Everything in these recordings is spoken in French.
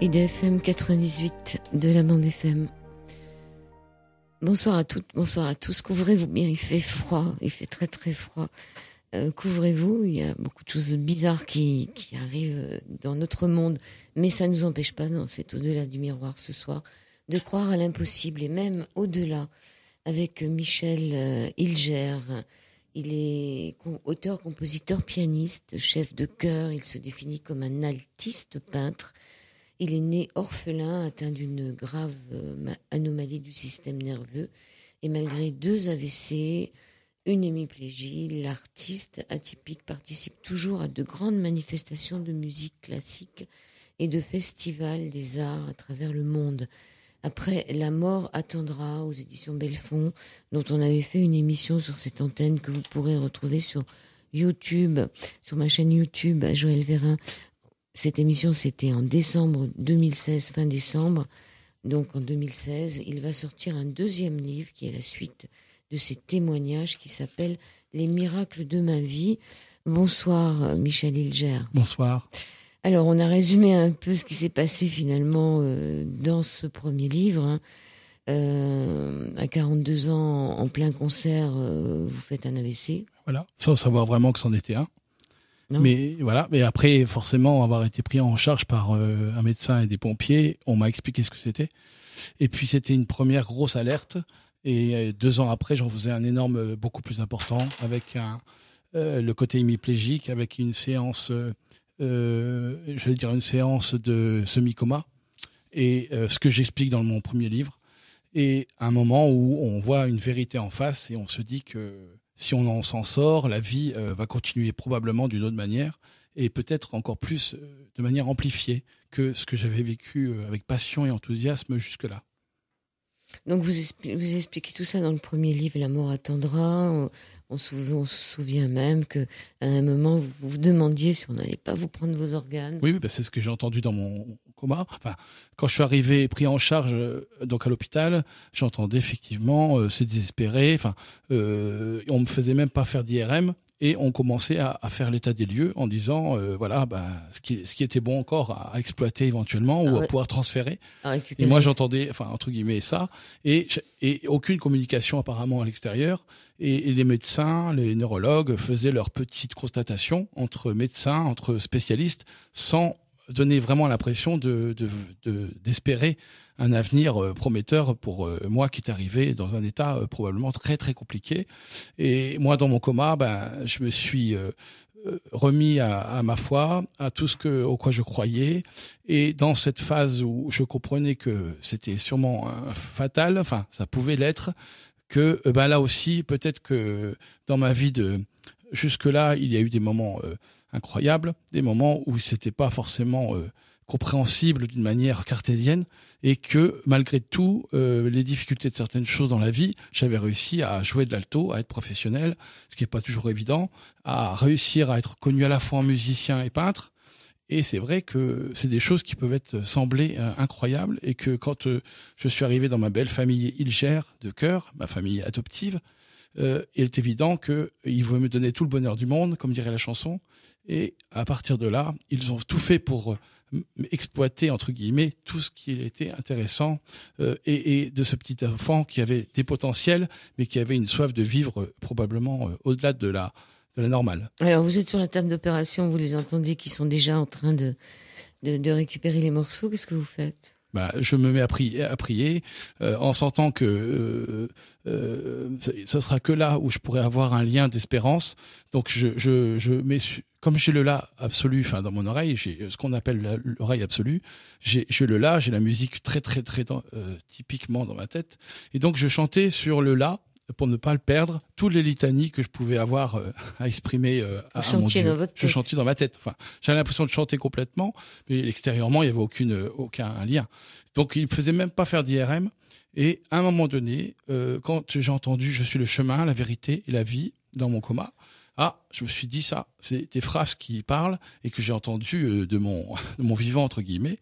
et fm 98 de la bande FM. Bonsoir à toutes, bonsoir à tous. Couvrez-vous bien, il fait froid, il fait très très froid. Euh, couvrez-vous, il y a beaucoup de choses bizarres qui, arrivent dans notre monde, mais ça ne nous empêche pas, non, c'est au-delà du miroir ce soir, de croire à l'impossible et même au-delà avec Michel Ilger. Euh, Hilger. Il est auteur, compositeur, pianiste, chef de chœur. Il se définit comme un altiste peintre. Il est né orphelin, atteint d'une grave euh, anomalie du système nerveux. Et malgré deux AVC, une hémiplégie, l'artiste atypique participe toujours à de grandes manifestations de musique classique et de festivals des arts à travers le monde. Après La mort attendra aux éditions Belfond, dont on avait fait une émission sur cette antenne que vous pourrez retrouver sur YouTube, sur ma chaîne YouTube à Joël Vérin. Cette émission, c'était en décembre 2016, fin décembre. Donc en 2016, il va sortir un deuxième livre qui est la suite de ses témoignages qui s'appelle Les miracles de ma vie. Bonsoir Michel Hilger. Bonsoir. Alors on a résumé un peu ce qui s'est passé finalement euh, dans ce premier livre. Hein. Euh, à 42 ans, en plein concert, euh, vous faites un AVC. Voilà, sans savoir vraiment que c'en était un. Mais voilà, mais après forcément avoir été pris en charge par euh, un médecin et des pompiers, on m'a expliqué ce que c'était. Et puis c'était une première grosse alerte. Et euh, deux ans après, j'en faisais un énorme, euh, beaucoup plus important, avec le côté hémiplégique, avec une séance, euh, j'allais dire une séance de semi-coma, et ce que j'explique dans mon premier livre, et un moment où on voit une vérité en face et on se dit que si on en s'en sort, la vie euh, va continuer probablement d'une autre manière et peut-être encore plus euh, de manière amplifiée que ce que j'avais vécu euh, avec passion et enthousiasme jusque-là. Donc vous, vous expliquez tout ça dans le premier livre, La mort attendra. On, se, souvient même qu'à un moment vous vous demandiez si on n'allait pas vous prendre vos organes. Oui, bah, c'est ce que j'ai entendu dans mon coma. quand je suis arrivé pris en charge euh, donc à l'hôpital, j'entendais effectivement c'est euh, désespéré. Enfin, euh, on me faisait même pas faire d'IRM et on commençait à, faire l'état des lieux en disant euh, voilà ben, ce, qui, ce qui était bon encore à, exploiter éventuellement ou à ah pouvoir transférer. et moi j'entendais enfin entre guillemets ça et, et aucune communication apparemment à l'extérieur et, et, les médecins, les neurologues faisaient leurs petites constatations entre médecins, entre spécialistes sans donner vraiment l'impression de, d'espérer de, un avenir euh, prometteur pour euh, moi qui est arrivé dans un état euh, probablement très très compliqué. Et moi, dans mon coma, ben, je me suis remis à, ma foi, à tout ce que, au quoi je croyais. Et dans cette phase où je comprenais que c'était sûrement fatal, enfin, ça pouvait l'être, que ben là aussi, peut-être que dans ma vie de jusque-là, il y a eu des moments incroyable, des moments où c'était pas forcément euh, compréhensible d'une manière cartésienne et que malgré tout euh, les difficultés de certaines choses dans la vie, j'avais réussi à jouer de l'alto, à être professionnel, ce qui n'est pas toujours évident, à réussir à être connu à la fois en musicien et peintre. Et c'est vrai que c'est des choses qui peuvent être euh, incroyables et que quand je suis arrivé dans ma belle famille Ilgère de cœur, ma famille adoptive, il est évident que il me donner tout le bonheur du monde, comme dirait la chanson, et à partir de là, ils ont tout fait pour euh, exploiter entre guillemets tout ce qui était intéressant euh, et, de ce petit enfant qui avait des potentiels mais qui avait une soif de vivre euh, probablement au-delà de la normale. Alors vous êtes sur la table d'opération, vous les entendez qui sont déjà en train de récupérer les morceaux. Qu'est-ce que vous faites bah, je me mets à prier, à prier euh, en sentant que euh, euh ce sera que là où je pourrais avoir un lien d'espérance. Donc je, je, je mets, comme j'ai le là absolu, enfin dans mon oreille, j'ai euh, ce qu'on appelle l'oreille absolue. J'ai le là, j'ai la musique très très très typiquement dans ma tête, et donc je chantais sur le là pour ne pas le perdre, toutes les litanies que je pouvais avoir euh, à exprimer euh, à, mon Dieu. Je chantais dans ma tête. Enfin, j'avais l'impression de chanter complètement, mais extérieurement, il n'y avait aucune, euh, aucun lien. Donc, il ne faisait même pas faire d'IRM. Et à un moment donné, quand j'ai entendu « Je suis le chemin, la vérité et la vie » dans mon coma, ah, je me suis dit ça, c'est des phrases qui parlent et que j'ai entendues euh, de mon, mon vivant, entre guillemets.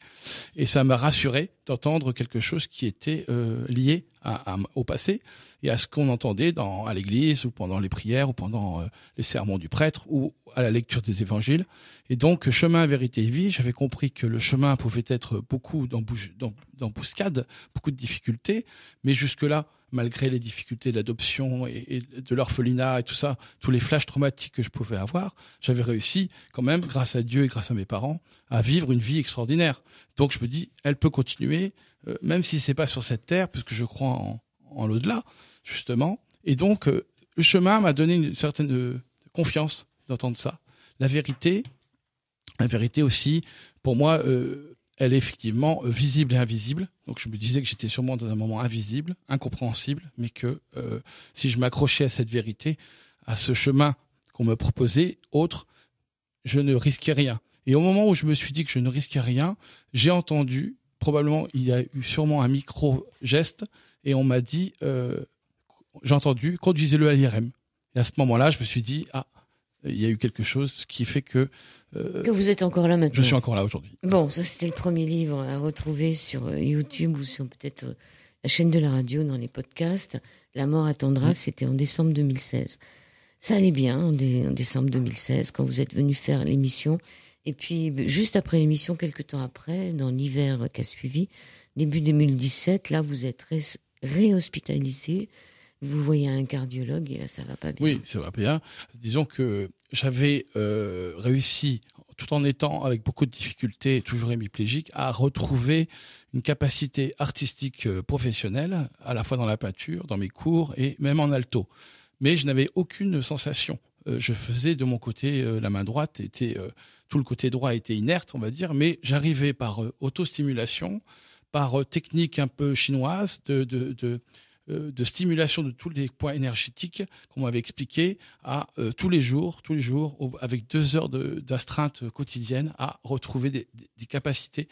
Et ça m'a rassuré d'entendre quelque chose qui était euh, lié à, au passé et à ce qu'on entendait dans, à l'église ou pendant les prières ou pendant euh, les sermons du prêtre ou à la lecture des évangiles. Et donc, chemin, vérité et vie, j'avais compris que le chemin pouvait être beaucoup d'embuscades, beaucoup de difficultés, mais jusque-là, malgré les difficultés de l'adoption et, de l'orphelinat et tout ça, tous les flashs traumatiques que je pouvais avoir, j'avais réussi quand même, grâce à Dieu et grâce à mes parents, à vivre une vie extraordinaire. Donc je me dis, elle peut continuer, euh, même si c'est pas sur cette terre, puisque je crois en, l'au-delà, justement. Et donc, euh, le chemin m'a donné une certaine euh, confiance d'entendre ça. La vérité, la vérité aussi, pour moi, elle est effectivement visible et invisible. Donc je me disais que j'étais sûrement dans un moment invisible, incompréhensible, mais que si je m'accrochais à cette vérité, à ce chemin qu'on me proposait autre, je ne risquais rien. Et au moment où je me suis dit que je ne risquais rien, j'ai entendu, probablement, il y a eu sûrement un micro-geste, et on m'a dit, euh, j'ai entendu, conduisez-le à l'IRM. Et à ce moment-là, je me suis dit, ah, il y a eu quelque chose qui fait que... Euh, que vous êtes encore là maintenant. Je suis encore là aujourd'hui. Bon, ça c'était le premier livre à retrouver sur euh, YouTube ou sur peut-être la chaîne de la radio dans les podcasts. La mort attendra, c'était en décembre 2016. Ça allait bien en, décembre 2016 quand vous êtes venu faire l'émission. Et puis, juste après l'émission, quelques temps après, dans l'hiver qui a suivi, début 2017, là, vous êtes réhospitalisé. vous voyez un cardiologue et là, ça va pas bien. Oui, ça va bien. Disons que j'avais euh, réussi, tout en étant avec beaucoup de difficultés, toujours hémiplégique, à retrouver une capacité artistique euh, professionnelle, à la fois dans la peinture, dans mes cours et même en alto mais je n'avais aucune sensation. Euh, je faisais de mon côté euh, la main droite était euh, tout le côté droit était inerte, on va dire, mais j'arrivais par autostimulation, par technique un peu chinoise de, de, stimulation de tous les points énergétiques qu'on m'avait expliqué à tous les jours, tous les jours, avec deux heures d'astreinte quotidienne à retrouver des, capacités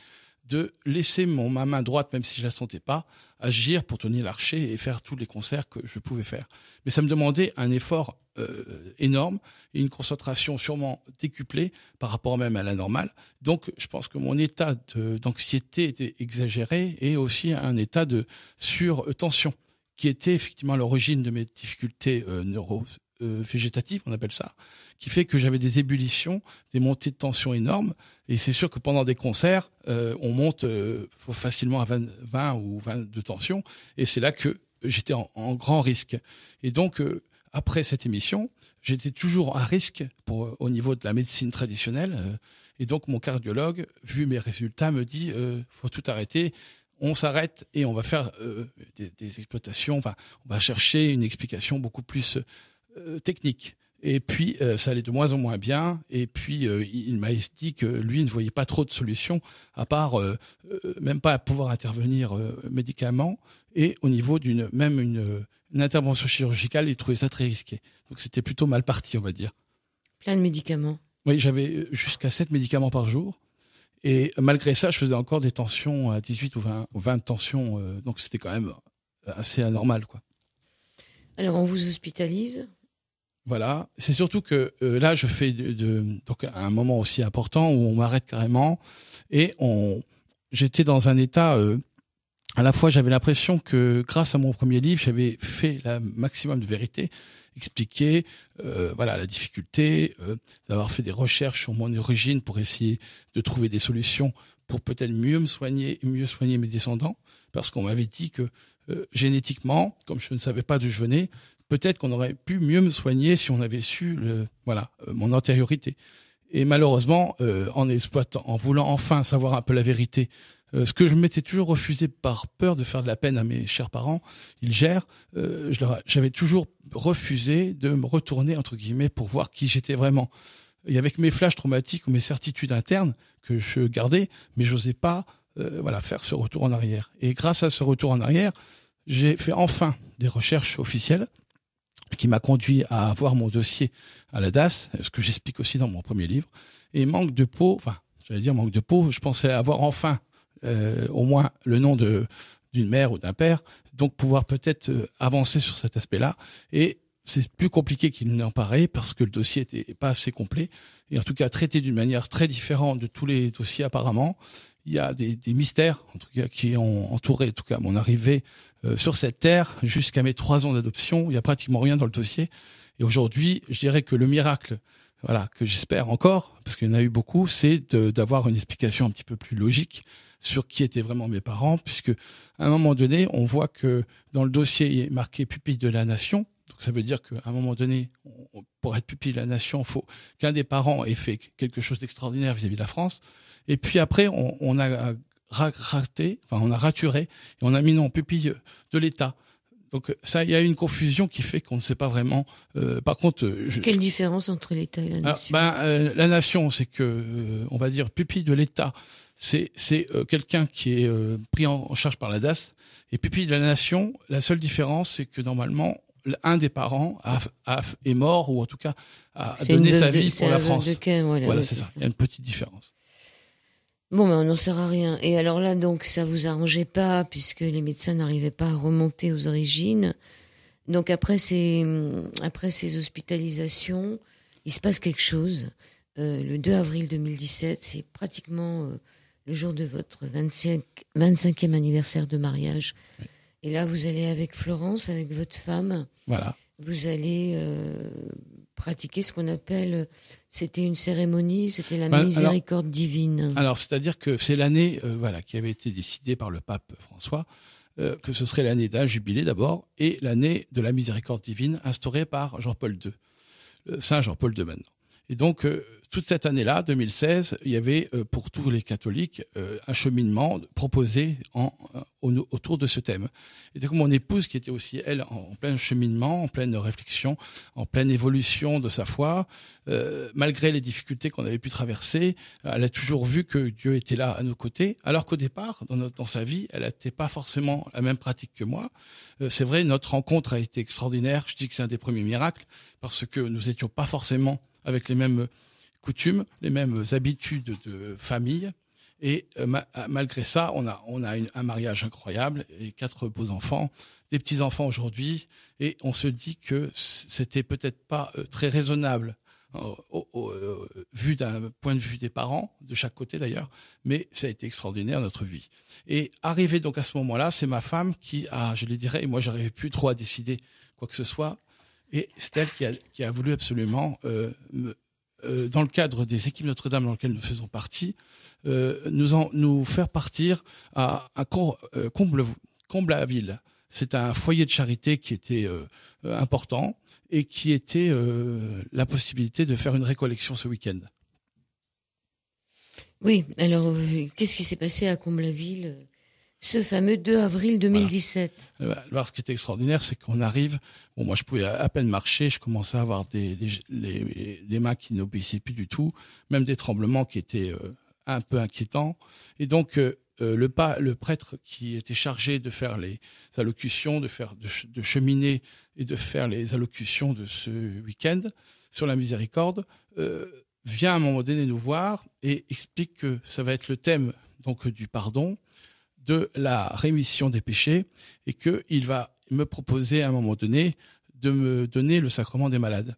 de laisser mon, ma main droite, même si je la sentais pas, agir pour tenir Larcher et faire tous les concerts que je pouvais faire. Mais ça me demandait un effort euh, énorme et une concentration sûrement décuplée par rapport même à la normale. Donc, je pense que mon état d'anxiété était exagéré et aussi un état de surtension qui était effectivement l'origine de mes difficultés euh, neuro euh, végétative, on appelle ça, qui fait que j'avais des ébullitions, des montées de tension énormes. Et c'est sûr que pendant des concerts, euh, on monte euh, facilement à 20, ou 20 de tension. Et c'est là que j'étais en, grand risque. Et donc, après cette émission, j'étais toujours à risque au niveau de la médecine traditionnelle. et donc, mon cardiologue, vu mes résultats, me dit, faut tout arrêter on s'arrête et on va faire des, des, exploitations, enfin, on va chercher une explication beaucoup plus euh, technique. Et puis, euh, ça allait de moins en moins bien. Et puis, euh, il m'a dit que lui ne voyait pas trop de solutions, à part même pas pouvoir intervenir médicaments. Et au niveau d'une même une, une, intervention chirurgicale, il trouvait ça très risqué. Donc, c'était plutôt mal parti, on va dire. Plein de médicaments. Oui, j'avais jusqu'à 7 médicaments par jour. Et malgré ça, je faisais encore des tensions à 18 ou 20, 20 tensions. donc, c'était quand même assez anormal, quoi. Alors, on vous hospitalise, voilà, c'est surtout que euh, là je fais donc un moment aussi important où on m'arrête carrément et on j'étais dans un état euh, à la fois j'avais l'impression que grâce à mon premier livre j'avais fait la maximum de vérité, expliqué euh, voilà la difficulté d'avoir fait des recherches sur mon origine pour essayer de trouver des solutions pour peut-être mieux me soigner mieux soigner mes descendants parce qu'on m'avait dit que génétiquement comme je ne savais pas d'où je venais peut-être qu'on aurait pu mieux me soigner si on avait su le, voilà, euh, mon antériorité. Et malheureusement, euh, en exploitant, en voulant enfin savoir un peu la vérité, euh, ce que je m'étais toujours refusé par peur de faire de la peine à mes chers parents, ils gèrent, j'avais toujours refusé de me retourner, entre guillemets, pour voir qui j'étais vraiment. Et avec mes flashs traumatiques ou mes certitudes internes que je gardais, mais je n'osais pas voilà, faire ce retour en arrière. Et grâce à ce retour en arrière, j'ai fait enfin des recherches officielles qui m'a conduit à avoir mon dossier à la DAS, ce que j'explique aussi dans mon premier livre. Et manque de peau, enfin, j'allais dire manque de peau, je pensais avoir enfin euh, au moins le nom de d'une mère ou d'un père, donc pouvoir peut-être euh, avancer sur cet aspect-là. Et c'est plus compliqué qu'il n'en paraît parce que le dossier n'était pas assez complet et en tout cas traité d'une manière très différente de tous les dossiers apparemment. Il y a des, des mystères en tout cas qui ont entouré en tout cas mon arrivée euh, sur cette terre jusqu'à mes trois ans d'adoption. Il n'y a pratiquement rien dans le dossier. Et aujourd'hui, je dirais que le miracle, voilà, que j'espère encore, parce qu'il y en a eu beaucoup, c'est d'avoir une explication un petit peu plus logique sur qui étaient vraiment mes parents, puisque à un moment donné, on voit que dans le dossier il est marqué pupille de la nation. Donc ça veut dire qu'à un moment donné, pour être pupille de la nation, il faut qu'un des parents ait fait quelque chose d'extraordinaire vis-à-vis de la France. Et puis après, on a raté, enfin on a raturé et on a mis en pupille de l'État. Donc ça, il y a une confusion qui fait qu'on ne sait pas vraiment. Euh, par contre, euh, quelle différence entre l'État et la ah, nation ben, euh, La nation, c'est que on va dire pupille de l'État, c'est quelqu'un qui est pris en, charge par la DAS. Et pupille de la nation, la seule différence, c'est que normalement un des parents est mort ou en tout cas a donné sa vie pour la, France. voilà, c'est ça. Il y a une petite différence. Bon, mais on n'en sait rien. Et alors là, donc, ça vous arrangeait pas, puisque les médecins n'arrivaient pas à remonter aux origines. Donc après ces, après ces hospitalisations, il se passe quelque chose. Euh, le 2 avril 2017, c'est pratiquement euh, le jour de votre 25, e anniversaire de mariage. Et là, vous allez avec Florence, avec votre femme. Voilà. Vous allez euh, pratiquer ce qu'on appelle c'était une cérémonie, c'était la ben, miséricorde divine. Alors, c'est-à-dire que c'est l'année euh, voilà, qui avait été décidée par le pape François, euh, que ce serait l'année d'un jubilé d'abord, et l'année de la miséricorde divine instaurée par Jean-Paul II, euh, Saint Jean-Paul II maintenant. Et donc, euh, toute cette année-là, 2016, il y avait euh, pour tous les catholiques euh, un cheminement proposé en, autour de ce thème. Et donc, mon épouse, qui était aussi, elle, en, plein cheminement, en pleine réflexion, en pleine évolution de sa foi, malgré les difficultés qu'on avait pu traverser, elle a toujours vu que Dieu était là à nos côtés, alors qu'au départ, dans, dans sa vie, elle n'était pas forcément la même pratique que moi. C'est vrai, notre rencontre a été extraordinaire. Je dis que c'est un des premiers miracles, parce que nous n'étions pas forcément avec les mêmes euh, coutumes, les mêmes euh, habitudes de famille. Et euh, ah, malgré ça, on a, on a un mariage incroyable et quatre beaux enfants, des petits enfants aujourd'hui, et on se dit que c'était peut-être pas très raisonnable hein, vu d'un point de vue des parents, de chaque côté d'ailleurs, mais ça a été extraordinaire notre vie. Et arrivé donc à ce moment-là, c'est ma femme qui a, je le dirais, et moi j'arrivais plus trop à décider quoi que ce soit, et c'est elle qui a, voulu absolument, euh, euh, dans le cadre des équipes Notre-Dame dans lesquelles nous faisons partie, euh, nous, faire partir à, comble, la ville. C'est un foyer de charité qui était important et qui était la possibilité de faire une récollection ce week-end. Oui, alors qu'est-ce qui s'est passé à Comble-la-Ville ce fameux 2 avril 2017. Eh ben, alors, ce qui est extraordinaire, c'est qu'on arrive. Bon, moi, je pouvais à peine marcher. Je commençais à avoir des, les, mains qui n'obéissaient plus du tout, même des tremblements qui étaient euh, un peu inquiétants. Et donc, euh, euh, le, prêtre qui était chargé de faire les allocutions, de faire de, cheminer et de faire les allocutions de ce week-end sur la miséricorde, vient à un moment donné nous voir et explique que ça va être le thème donc du pardon de la rémission des péchés et qu'il va me proposer à un moment donné de me donner le sacrement des malades.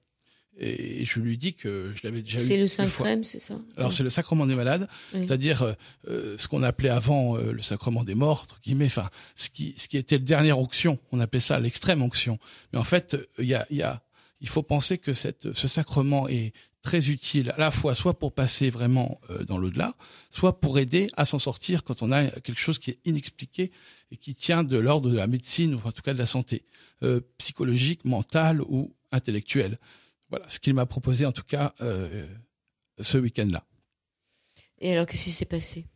Et je lui dis que je l'avais déjà eu. C'est le sacrement, c'est ça Alors, c'est le sacrement des malades, c'est-à-dire euh, euh, ce qu'on appelait avant euh, le sacrement des morts, entre guillemets, enfin, ce qui, était le dernier onction. On appelait ça l'extrême onction. Mais en fait, il a, il faut penser que ce sacrement est très utile à la fois soit pour passer vraiment euh, dans l'au-delà, soit pour aider à s'en sortir quand on a quelque chose qui est inexpliqué et qui tient de l'ordre de la médecine ou en tout cas de la santé euh, psychologique, mentale ou intellectuelle. Voilà ce qu'il m'a proposé en tout cas euh, ce week-end-là. Et alors qu'est-ce qui s'est passé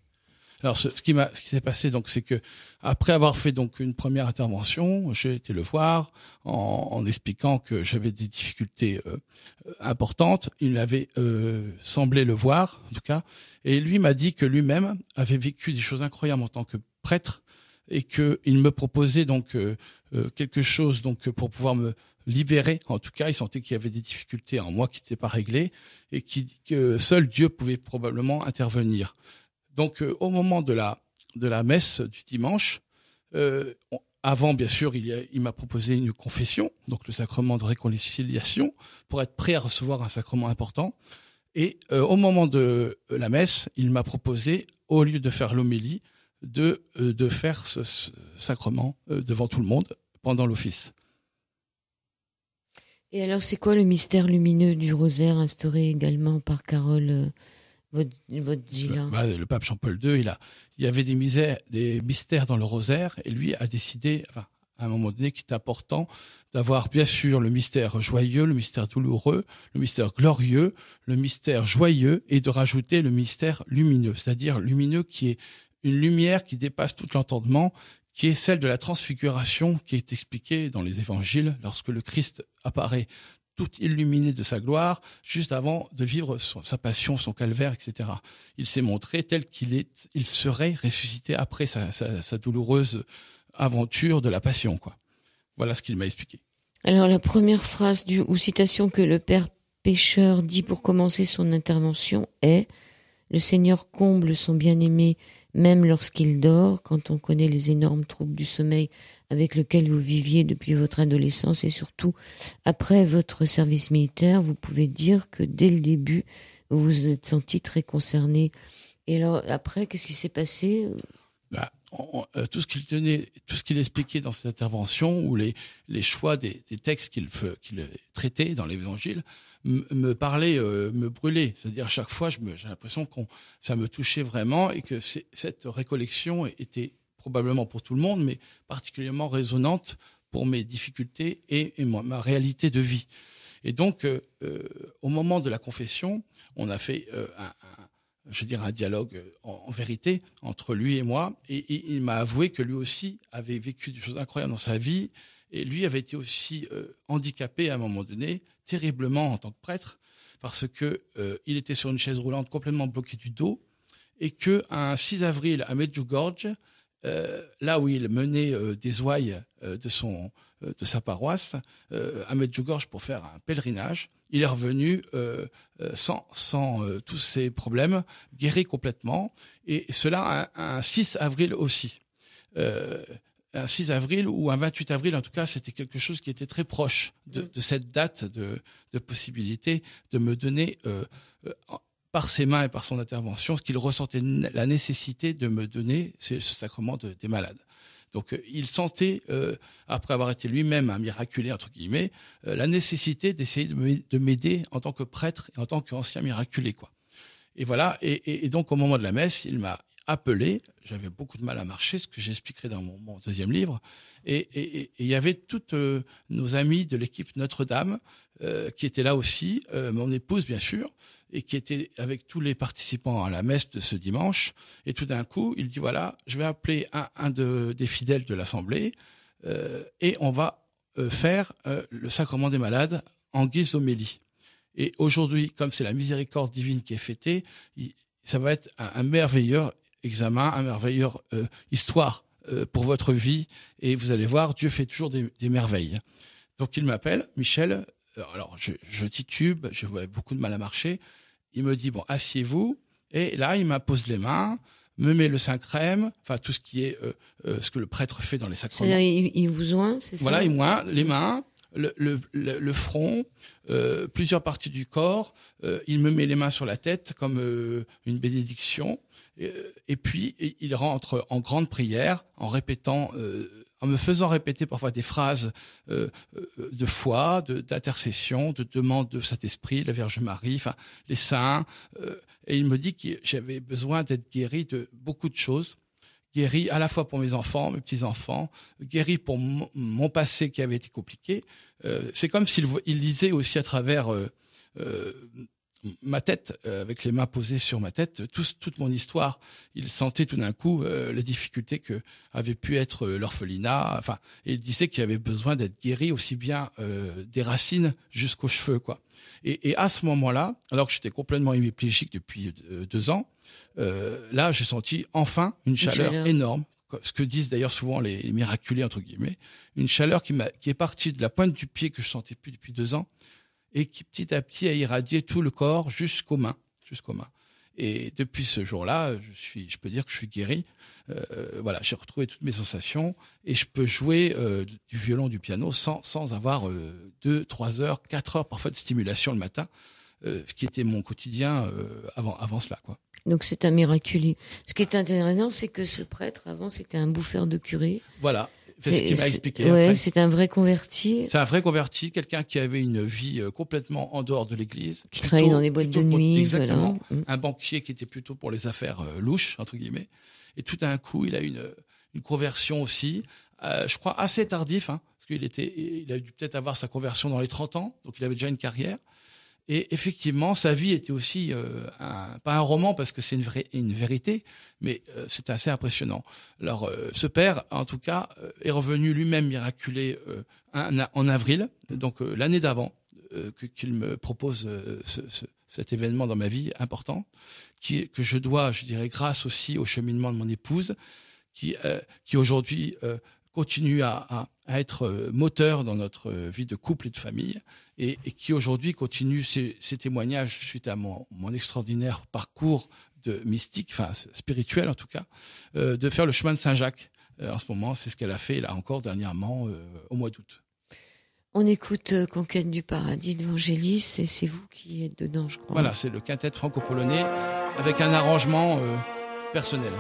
alors, ce, qui m'a, ce qui s'est passé, donc, c'est que après avoir fait donc une première intervention, j'ai été le voir en, expliquant que j'avais des difficultés euh, importantes. Il avait euh, semblé le voir, en tout cas, et lui m'a dit que lui-même avait vécu des choses incroyables en tant que prêtre et qu'il me proposait donc euh, quelque chose donc pour pouvoir me libérer. En tout cas, il sentait qu'il y avait des difficultés en moi qui n'étaient pas réglées et que seul Dieu pouvait probablement intervenir. Donc, euh, au moment de la, de la messe du dimanche, euh, avant, bien sûr, il, m'a proposé une confession, donc le sacrement de réconciliation, pour être prêt à recevoir un sacrement important. Et euh, au moment de la messe, il m'a proposé, au lieu de faire l'homélie, de, de faire ce, sacrement devant tout le monde pendant l'office. Et alors, c'est quoi le mystère lumineux du rosaire instauré également par Carole bah, le, pape Jean-Paul II, il, a, il y avait des, misères, des mystères dans le rosaire, et lui a décidé, à un moment donné, qu'il est important d'avoir bien sûr le mystère joyeux, le mystère douloureux, le mystère glorieux, le mystère joyeux, et de rajouter le mystère lumineux, c'est-à-dire lumineux qui est une lumière qui dépasse tout l'entendement, qui est celle de la transfiguration qui est expliquée dans les évangiles lorsque le Christ apparaît tout illuminé de sa gloire, juste avant de vivre sa passion, son calvaire, etc. Il s'est montré tel qu'il est, il serait ressuscité après sa, douloureuse aventure de la passion, quoi. Voilà ce qu'il m'a expliqué. Alors la première phrase du, ou citation que le Père Pêcheur dit pour commencer son intervention est Le Seigneur comble son bien-aimé même lorsqu'il dort, quand on connaît les énormes troubles du sommeil avec lequel vous viviez depuis votre adolescence et surtout après votre service militaire, vous pouvez dire que dès le début, vous vous êtes senti très concerné. Et alors après, qu'est-ce qui s'est passé bah, euh, tout ce qu'il tenait, tout ce qu'il expliquait dans cette intervention ou les, les choix des, textes qu'il traitait dans l'Évangile me parlait, euh, me brûlait. C'est-à-dire à chaque fois, j'ai l'impression qu'on ça me touchait vraiment et que cette récollection était probablement pour tout le monde, mais particulièrement résonante pour mes difficultés et, ma réalité de vie. Et donc, euh, euh, au moment de la confession, on a fait euh, un, je veux dire, un dialogue en, vérité entre lui et moi, et, il m'a avoué que lui aussi avait vécu des choses incroyables dans sa vie, et lui avait été aussi handicapé à un moment donné, terriblement en tant que prêtre, parce qu'il était sur une chaise roulante complètement bloquée du dos, et qu'un un 6 avril à Medjugorje, euh, là où il menait euh, des ouailles euh, de, son, de sa paroisse, à Medjugorje pour faire un pèlerinage, il est revenu sans, sans tous ses problèmes, guéri complètement, et cela un, 6 avril aussi. un 6 avril ou un 28 avril, en tout cas, c'était quelque chose qui était très proche de, mm. de cette date de, de, possibilité de me donner par ses mains et par son intervention ce qu'il ressentait la nécessité de me donner ce, sacrement des malades. Donc euh, il sentait, euh, après avoir été lui-même un miraculé, entre guillemets, euh, la nécessité d'essayer de m'aider en tant que prêtre et en tant qu'ancien miraculé. quoi. Et voilà, et, donc au moment de la messe, il m'a appelé, j'avais beaucoup de mal à marcher, ce que j'expliquerai dans mon, deuxième livre, et il y avait toutes nos amis de l'équipe Notre-Dame qui étaient là aussi, mon épouse bien sûr, et qui était avec tous les participants à la messe de ce dimanche. Et tout d'un coup, il dit voilà, je vais appeler un, des fidèles de l'assemblée euh, et on va euh, faire euh, le sacrement des malades en guise d'homélie. Et aujourd'hui, comme c'est la miséricorde divine qui est fêtée, ça va être un, merveilleux examen, un merveilleux histoire pour votre vie. Et vous allez voir, Dieu fait toujours des, merveilles. Donc il m'appelle, Michel, alors je, je, titube, je vois beaucoup de mal à marcher. Il me dit, bon, asseyez vous Et là, il m'impose les mains, me met le Saint-Crème, enfin tout ce qui est euh, euh, ce que le prêtre fait dans les sacrements. Il, il vous oint, c'est ça Voilà, il oint les mains, le, le, le, front, euh, plusieurs parties du corps. Euh, il me met les mains sur la tête comme une bénédiction. Et, puis, il rentre en grande prière en répétant en me faisant répéter parfois des phrases euh, euh, de foi, d'intercession, de, demande de Saint-Esprit, la Vierge Marie, enfin les saints. Euh, et il me dit que j'avais besoin d'être guéri de beaucoup de choses guéri à la fois pour mes enfants, mes petits-enfants, guéri pour mon passé qui avait été compliqué. c'est comme s'il il lisait aussi à travers ma tête, euh, avec les mains posées sur ma tête, toute mon histoire. Il sentait tout d'un coup euh, les difficultés que avait pu être euh, l'orphelinat. Enfin, il disait qu'il avait besoin d'être guéri aussi bien euh, des racines jusqu'aux cheveux, quoi. Et, à ce moment-là, alors que j'étais complètement hémiplégique depuis deux ans, là, j'ai senti enfin une chaleur, énorme. Ce que disent d'ailleurs souvent les miraculés entre guillemets, une chaleur qui, qui est partie de la pointe du pied que je sentais plus depuis deux ans et qui petit à petit a irradié tout le corps jusqu'aux mains, jusqu'aux mains. Et depuis ce jour-là, je suis, je peux dire que je suis guéri. Euh, voilà, j'ai retrouvé toutes mes sensations et je peux jouer euh, du violon, du piano sans avoir 2, euh, deux, trois heures, quatre heures parfois de stimulation le matin, ce qui était mon quotidien avant avant cela, quoi. Donc c'est un miraculé. Ce qui est intéressant, c'est que ce prêtre avant c'était un bouffeur de curé. Voilà. C'est ce qu'il m'a expliqué. Ouais, c'est un vrai converti. C'est un vrai converti, quelqu'un qui avait une vie euh, complètement en dehors de l'église. Qui travaillait dans les boîtes de nuit. Exactement. Mm. Un banquier qui était plutôt pour les affaires euh, louches, entre guillemets. Et tout à coup, il a une, euh, une conversion aussi, je crois assez tardif, hein, parce qu'il était, il a dû peut-être avoir sa conversion dans les 30 ans, donc il avait déjà une carrière. Et effectivement, sa vie était aussi euh, pas un roman parce que c'est une, vraie, une vérité, mais euh, c'est assez impressionnant. Alors, euh, ce père, en tout cas, euh, est revenu lui-même miraculé un, en avril, donc l'année d'avant, qu'il me propose ce, cet événement dans ma vie important, qui, que je dois, je dirais, grâce aussi au cheminement de mon épouse, qui, qui aujourd'hui continue à, être euh, moteur dans notre euh, vie de couple et de famille, et, qui aujourd'hui continue ses, témoignages suite à mon, extraordinaire parcours de mystique, enfin spirituel en tout cas, euh, de faire le chemin de Saint-Jacques. en ce moment, c'est ce qu'elle a fait là encore dernièrement au mois d'août. On écoute Conquête du paradis d'Evangélis et c'est vous qui êtes dedans, je crois. Voilà, c'est le quintet franco-polonais avec un arrangement personnel.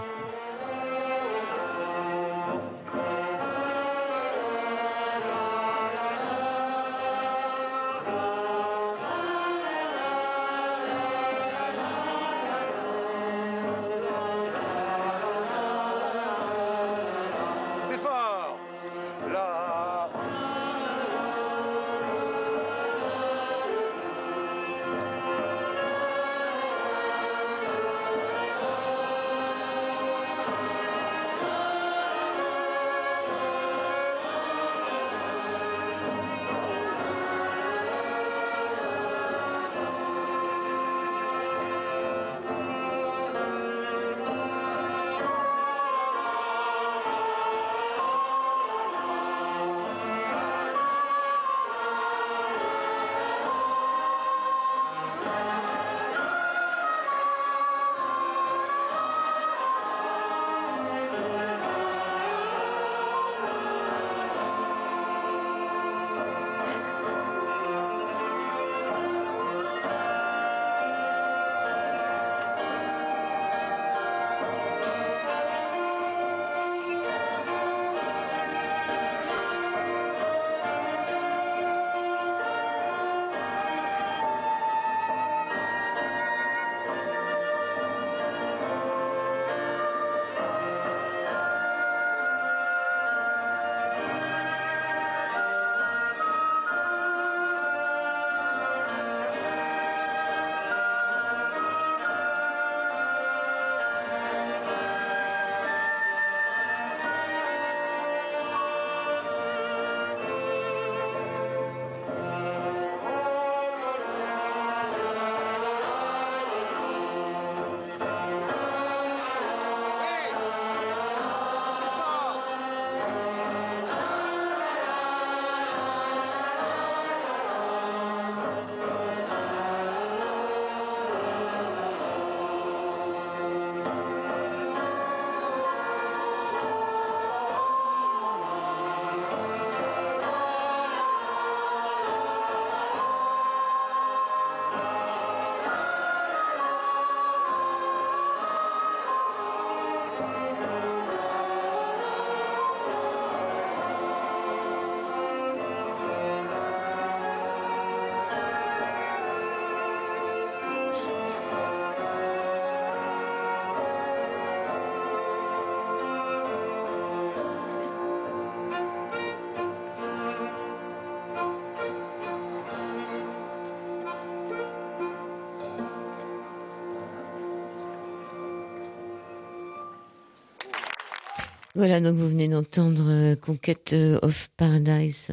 Voilà, donc vous venez d'entendre euh, Conquête euh, of Paradise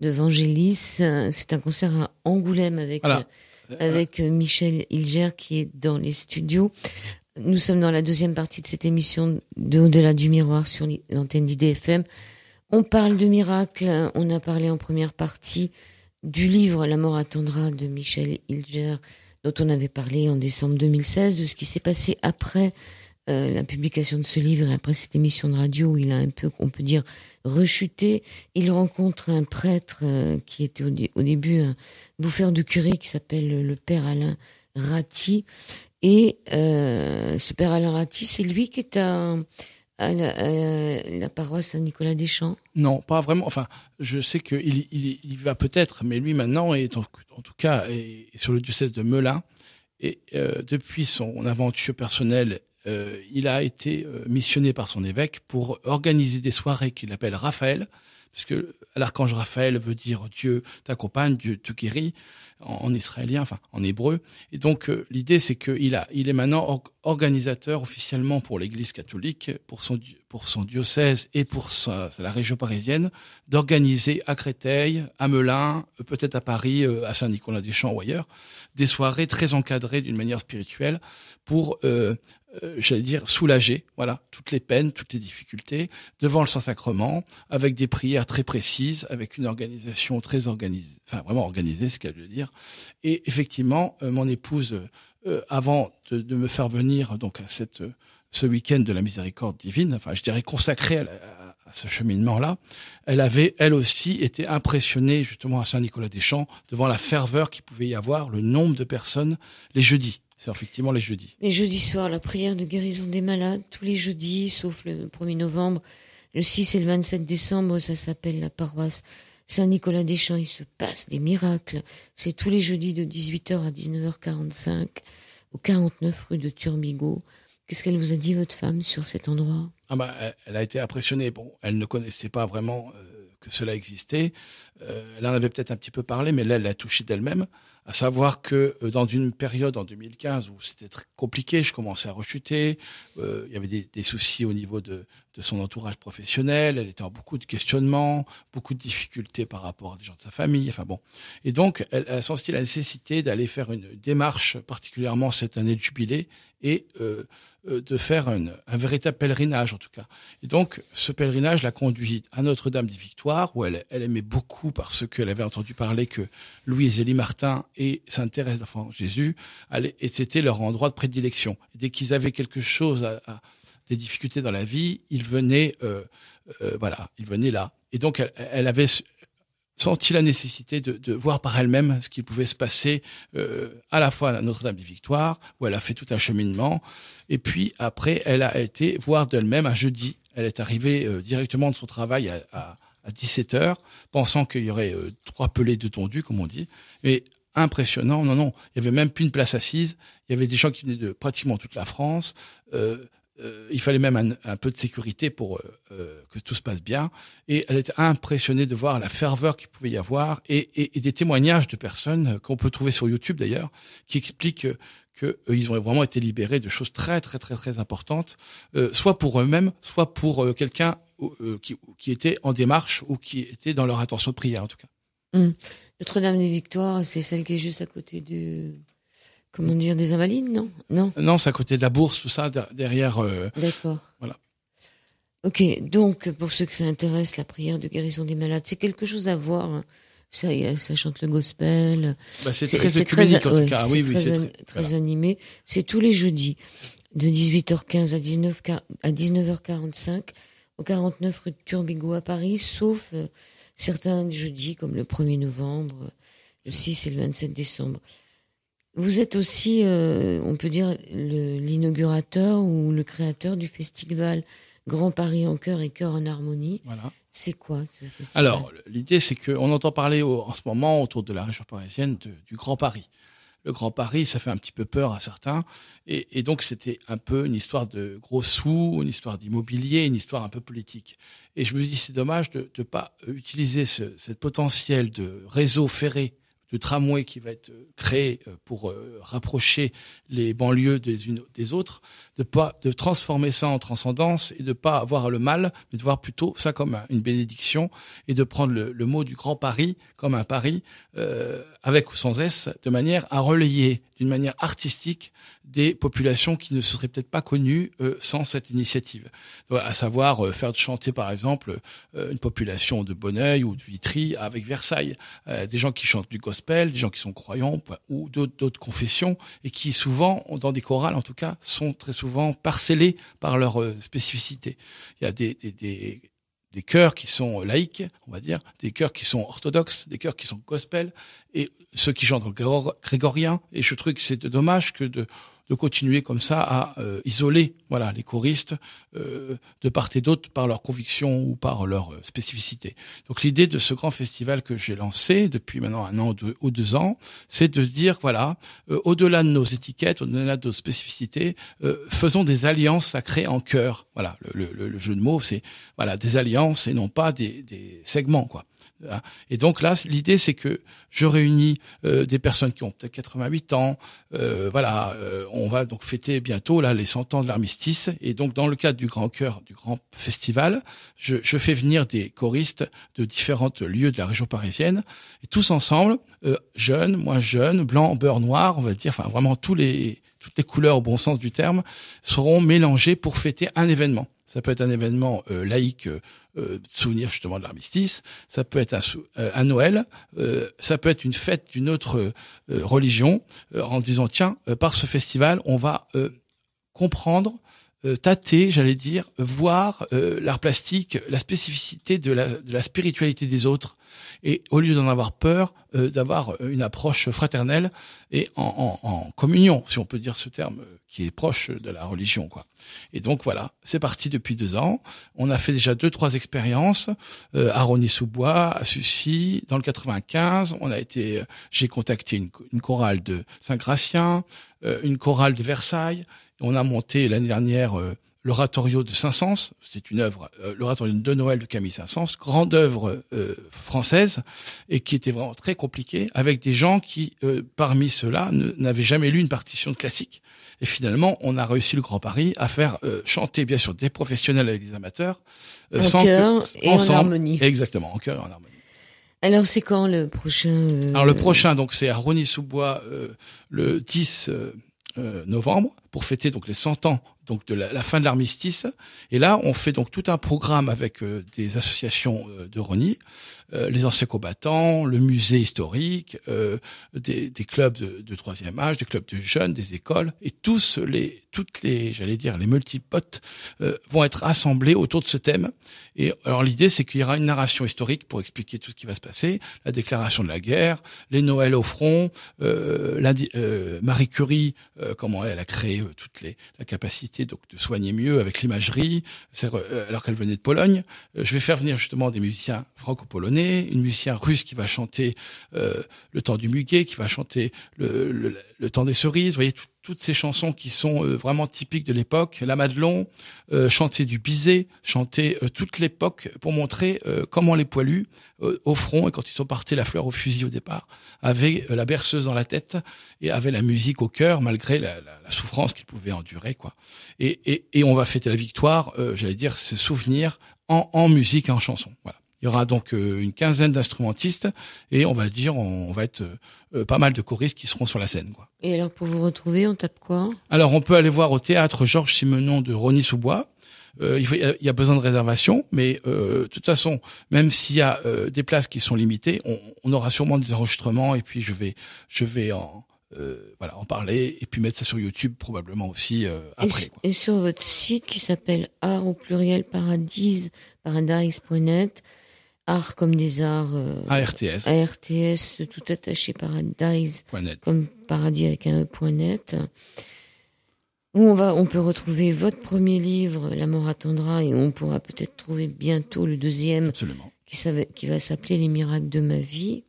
de Vangelis. C'est un concert à Angoulême avec, euh, avec Michel Hilger qui est dans les studios. Nous sommes dans la deuxième partie de cette émission de Au-delà du miroir sur l'antenne d'IDFM. On parle de miracles. On a parlé en première partie du livre La mort attendra de Michel Hilger, dont on avait parlé en décembre 2016, de ce qui s'est passé après euh, la publication de ce livre et après cette émission de radio où il a un peu, on peut dire, rechuté, il rencontre un prêtre euh, qui était au, début un bouffeur de curé qui s'appelle le père Alain Ratti. Et euh, ce père Alain Ratti, c'est lui qui est à, la, paroisse Saint-Nicolas-des-Champs Non, pas vraiment. Enfin, je sais qu'il y va peut-être, mais lui maintenant est en, tout cas est sur le diocèse de Melun. Et depuis son aventure personnelle euh, il a été euh, missionné par son évêque pour organiser des soirées qu'il appelle Raphaël, puisque l'archange Raphaël veut dire Dieu t'accompagne, Dieu te guérit en, israélien, enfin en hébreu. Et donc euh, l'idée c'est qu'il a, il est maintenant organisateur officiellement pour l'Église catholique, pour son pour son diocèse et pour sa, la région parisienne d'organiser à Créteil, à Melun, euh, peut-être à Paris, euh, à Saint-Nicolas-des-Champs ou ailleurs, des soirées très encadrées d'une manière spirituelle pour, euh, j'allais dire, soulager voilà toutes les peines, toutes les difficultés devant le Saint-Sacrement, avec des prières très précises, avec une organisation très organisée, enfin vraiment organisée, ce qu'elle veut dire. Et effectivement, mon épouse, avant de, de, me faire venir donc à cette ce week-end de la miséricorde divine, enfin je dirais consacré à, ce cheminement-là, elle avait elle aussi été impressionnée justement à Saint-Nicolas-des-Champs devant la ferveur qu'il pouvait y avoir, le nombre de personnes les jeudis. C'est effectivement les jeudis. Les jeudis soirs, la prière de guérison des malades, tous les jeudis, sauf le 1er novembre, le 6 et le 27 décembre, ça s'appelle la paroisse Saint-Nicolas-des-Champs. Il se passe des miracles. C'est tous les jeudis de 18h à 19h45 au 49 rue de Turbigo. Qu'est-ce qu'elle vous a dit, votre femme, sur cet endroit ah bah, Elle a été impressionnée. Bon, elle ne connaissait pas vraiment euh, que cela existait. Euh, elle en avait peut-être un petit peu parlé, mais là, elle l'a touché d'elle-même. À savoir que euh, dans une période en 2015 où c'était très compliqué, je commençais à rechuter, il y avait des, soucis au niveau de, son entourage professionnel, elle était en beaucoup de questionnements, beaucoup de difficultés par rapport à des gens de sa famille, enfin bon. Et donc, elle, a senti la nécessité d'aller faire une démarche, particulièrement cette année de jubilé, et euh, de faire un, véritable pèlerinage en tout cas. Et donc ce pèlerinage l'a conduit à Notre-Dame des Victoires où elle, aimait beaucoup parce qu'elle avait entendu parler que Louise Élie Martin et Sainte Thérèse d'Enfant Jésus allaient, c'était leur endroit de prédilection. Dès qu'ils avaient quelque chose à, des difficultés dans la vie, ils venaient euh, euh, voilà, ils venaient là. Et donc elle avait sentit la nécessité de, voir par elle-même ce qui pouvait se passer euh, à la fois à Notre-Dame des Victoires, où elle a fait tout un cheminement, et puis après, elle a été voir d'elle-même un jeudi. Elle est arrivée euh, directement de son travail à, 17h, pensant qu'il y aurait euh, trois pelés de tondu, comme on dit, mais impressionnant, non, non, il y avait même plus une place assise, il y avait des gens qui venaient de pratiquement toute la France, euh, il fallait même un, peu de sécurité pour euh, euh, que tout se passe bien. Et elle était impressionnée de voir la ferveur qu'il pouvait y avoir et, des témoignages de personnes qu'on peut trouver sur YouTube d'ailleurs, qui expliquent qu'ils ont vraiment été libérés de choses très très très très importantes, soit pour eux-mêmes, soit pour quelqu'un qui, était en démarche ou qui était dans leur intention de prière en tout cas. Hum. Notre-Dame des Victoires, c'est celle qui est juste à côté du Comment dire, des Invalides, non Non, non c'est à côté de la bourse, tout ça, derrière. Euh, D'accord. Voilà. Ok, donc pour ceux que ça intéresse, la prière de guérison des malades, c'est quelque chose à voir. Hein, ça, ça chante le gospel. Bah, c'est très en tout cas. Oui, oui, c'est très, très animé. C'est tous les jeudis de 18h15 à, 19, à 19h45 au 49 rue de Turbigo à Paris, sauf euh, certains jeudis comme le 1er novembre, le 6 et le 27 décembre. Vous êtes aussi, euh, on peut dire, l'inaugurateur ou le créateur du festival Grand Paris en cœur et cœur en harmonie. Voilà. C'est quoi ce festival Alors, l'idée, c'est qu'on entend parler en ce moment autour de la région parisienne du Grand Paris. Le Grand Paris, ça fait un petit peu peur à certains. Et, donc, c'était un peu une histoire de gros sous, une histoire d'immobilier, une histoire un peu politique. Et je me dis, c'est dommage de ne pas utiliser ce, ce potentiel de réseau ferré du tramway qui va être euh, créé euh, pour euh, rapprocher les banlieues des unes des autres, de pas de transformer ça en transcendance et de pas avoir le mal, mais de voir plutôt ça comme une bénédiction et de prendre le, mot du Grand Paris comme un Paris euh, avec ou sans S, de manière à relayer d'une manière artistique des populations qui ne se seraient peut-être pas connues euh, sans cette initiative. à savoir euh, faire chanter par exemple euh, une population de Bonneuil ou de Vitry avec Versailles, euh, des gens qui chantent du gospel, des gens qui sont croyants ou d'autres confessions et qui souvent dans des chorales en tout cas sont très souvent parcellés par leur spécificité. Il y a des des chœurs qui sont laïques, on va dire, des chœurs qui sont orthodoxes, des chœurs qui sont gospel, et ceux qui chantent grégorien. Et je trouve que c'est dommage que de de continuer comme ça à euh, isoler voilà les choristes euh, de part et d'autre par leurs convictions ou par leur euh, spécificités. Donc l'idée de ce grand festival que j'ai lancé depuis maintenant un an ou deux ans, c'est de dire voilà au-delà de nos étiquettes, au-delà de nos spécificités, faisons des alliances sacrées en cœur. Voilà le, jeu de mots, c'est voilà des alliances et non pas des, des segments quoi. Et donc là, l'idée, c'est que je réunis euh, des personnes qui ont peut-être 88 ans. Euh, voilà, euh, on va donc fêter bientôt là les 100 ans de l'armistice. Et donc, dans le cadre du Grand Cœur, du Grand Festival, je, fais venir des choristes de différents lieux de la région parisienne. Et tous ensemble, jeunes, moins jeunes, blancs, beurre noir, on va dire, enfin vraiment tous les toutes les couleurs au bon sens du terme, seront mélangées pour fêter un événement. Ça peut être un événement euh, laïque, euh, euh, souvenir justement de l'armistice. Ça peut être un, un Noël. ça peut être une fête d'une autre religion en se disant tiens, par ce festival, on va comprendre euh, tâter, j'allais dire, voir euh, l'art plastique, la spécificité de la, spiritualité des autres et au lieu d'en avoir peur, euh, d'avoir une approche fraternelle et en, en, communion, si on peut dire ce terme, qui est proche de la religion, quoi. Et donc voilà, c'est parti depuis deux ans. On a fait déjà deux trois expériences à Rogny-sous-Bois, à Sucy, dans le 95. On a été, j'ai contacté une, chorale de Saint-Gratien, une chorale de Versailles on a monté l'année dernière euh, l'oratorio de Saint-Saëns, c'est une œuvre, euh, l'oratorio de Noël de Camille Saint-Saëns, grande œuvre euh, française et qui était vraiment très compliquée, avec des gens qui, parmi ceux-là, n'avaient jamais lu une partition de classique. Et finalement, on a réussi le Grand Paris à faire chanter, bien sûr, des professionnels avec des amateurs, en sans et en harmonie. Exactement, en cœur et en harmonie. Alors c'est quand le prochain Alors le prochain, donc c'est à Rony sous bois le 10 novembre pour fêter donc les 100 ans donc de la, fin de l'armistice. Et là, on fait donc tout un programme avec euh, des associations euh, de Rony, euh, les anciens combattants, le musée historique, des, des, clubs de troisième âge, des clubs de jeunes, des écoles, et tous les, toutes les, j'allais dire, les multipotes vont être assemblés autour de ce thème. Et alors l'idée, c'est qu'il y aura une narration historique pour expliquer tout ce qui va se passer, la déclaration de la guerre, les Noëls au front, Marie Curie, comment elle a créé euh, toutes toute les, la capacité donc de soigner mieux avec l'imagerie, euh, alors qu'elle venait de Pologne. Euh, je vais faire venir justement des musiciens franco-polonais, une musicienne russe qui va chanter le temps du muguet, qui va chanter le, le, temps des cerises. voyez tout, toutes ces chansons qui sont euh, vraiment typiques de l'époque, la Madelon, euh, chanter du Bizet, chanter euh, toute l'époque pour montrer euh, comment les poilus au front et quand ils sont partis la fleur au fusil au départ avaient la berceuse dans la tête et avaient la musique au cœur malgré la, souffrance qu'ils pouvaient endurer quoi. Et, et, et, on va fêter la victoire, j'allais dire, ce souvenir en, en musique et en chanson. Voilà. Il y aura donc euh, une quinzaine d'instrumentistes et on va dire, on, va être euh, euh, pas mal de choristes qui seront sur la scène. Quoi. Et alors pour vous retrouver, on tape quoi Alors on peut aller voir au théâtre Georges Simenon de Rony-sous-Bois. Euh, il, y a besoin de réservation, mais de toute façon, même s'il y a des places qui sont limitées, on, on, aura sûrement des enregistrements et puis je vais, je vais en voilà en parler et puis mettre ça sur YouTube probablement aussi après. Et, et, sur votre site qui s'appelle art au pluriel paradise paradise.net, Art comme des arts. Euh, ARTS. tout attaché paradise. Comme paradis avec un e point net. Où on, va, on peut retrouver votre premier livre, La mort attendra, et on pourra peut-être trouver bientôt le deuxième. Qui, qui va s'appeler Les miracles de ma vie.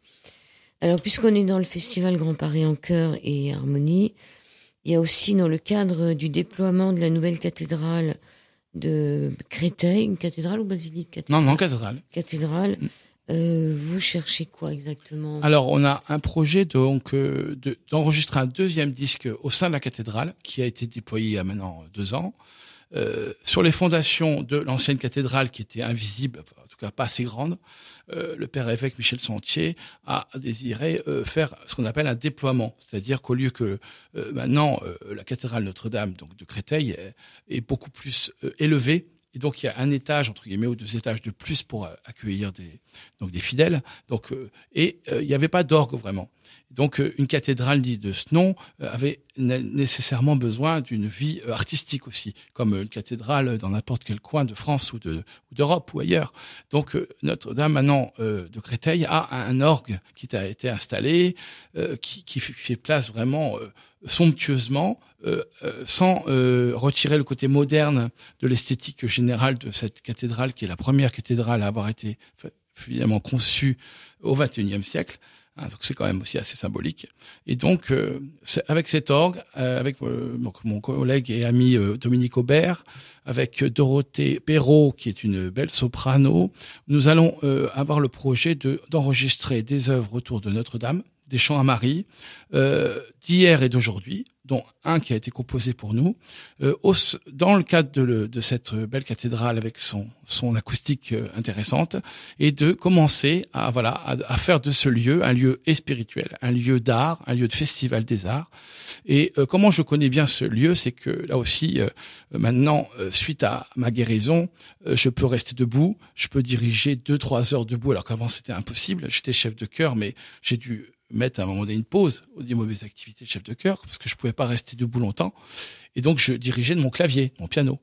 Alors, puisqu'on est dans le festival Grand Paris en chœur et harmonie, il y a aussi dans le cadre du déploiement de la nouvelle cathédrale de Créteil, une cathédrale ou basilique cathédrale Non, non, cathédrale. Cathédrale. Mm. Euh, vous cherchez quoi exactement Alors, on a un projet donc euh, d'enregistrer un deuxième disque au sein de la cathédrale, qui a été déployé il y a maintenant deux ans, euh, sur les fondations de l'ancienne cathédrale qui était invisible, en tout cas pas assez grande, euh, le père évêque Michel Sentier a désiré euh, faire ce qu'on appelle un déploiement, c'est-à-dire qu'au lieu que maintenant la cathédrale Notre-Dame donc de Créteil est beaucoup plus élevée, et donc, il y a un étage, entre guillemets, ou deux étages de plus pour euh, accueillir des, donc des fidèles. Donc, euh, et euh, il n'y avait pas d'orgue vraiment. Donc, une cathédrale dite de ce nom avait nécessairement besoin d'une vie artistique aussi, comme une cathédrale dans n'importe quel coin de France ou d'Europe ou, ailleurs. Donc, Notre-Dame, maintenant, de Créteil, a un orgue qui a été installé, qui, qui, fait place vraiment somptueusement euh, euh, sans euh, retirer le côté moderne de l'esthétique générale de cette cathédrale, qui est la première cathédrale à avoir été finalement conçue au XXIe siècle. Hein, donc c'est quand même aussi assez symbolique. Et donc avec cet orgue, avec mon collègue et ami Dominique Aubert, avec Dorothée Perrault qui est une belle soprano, nous allons avoir le projet d'enregistrer des œuvres autour de Notre-Dame des chants à Marie euh, d'hier et d'aujourd'hui, dont un qui a été composé pour nous, euh, dans le cadre de, cette belle cathédrale avec son, son acoustique euh, intéressante, et de commencer à voilà à, faire de ce lieu un lieu espirituel, spirituel, un lieu d'art, un lieu de festival des arts. Et euh, comment je connais bien ce lieu, c'est que là aussi, maintenant, suite à ma guérison, je peux rester debout, je peux diriger deux trois heures debout, alors qu'avant c'était impossible. J'étais chef de chœur, mais j'ai dû mettre à un moment donné une pause aux mauvaises mauvaises activités de chef de chœur parce que je ne pouvais pas rester debout longtemps. Et donc je dirigeais de mon clavier, mon piano.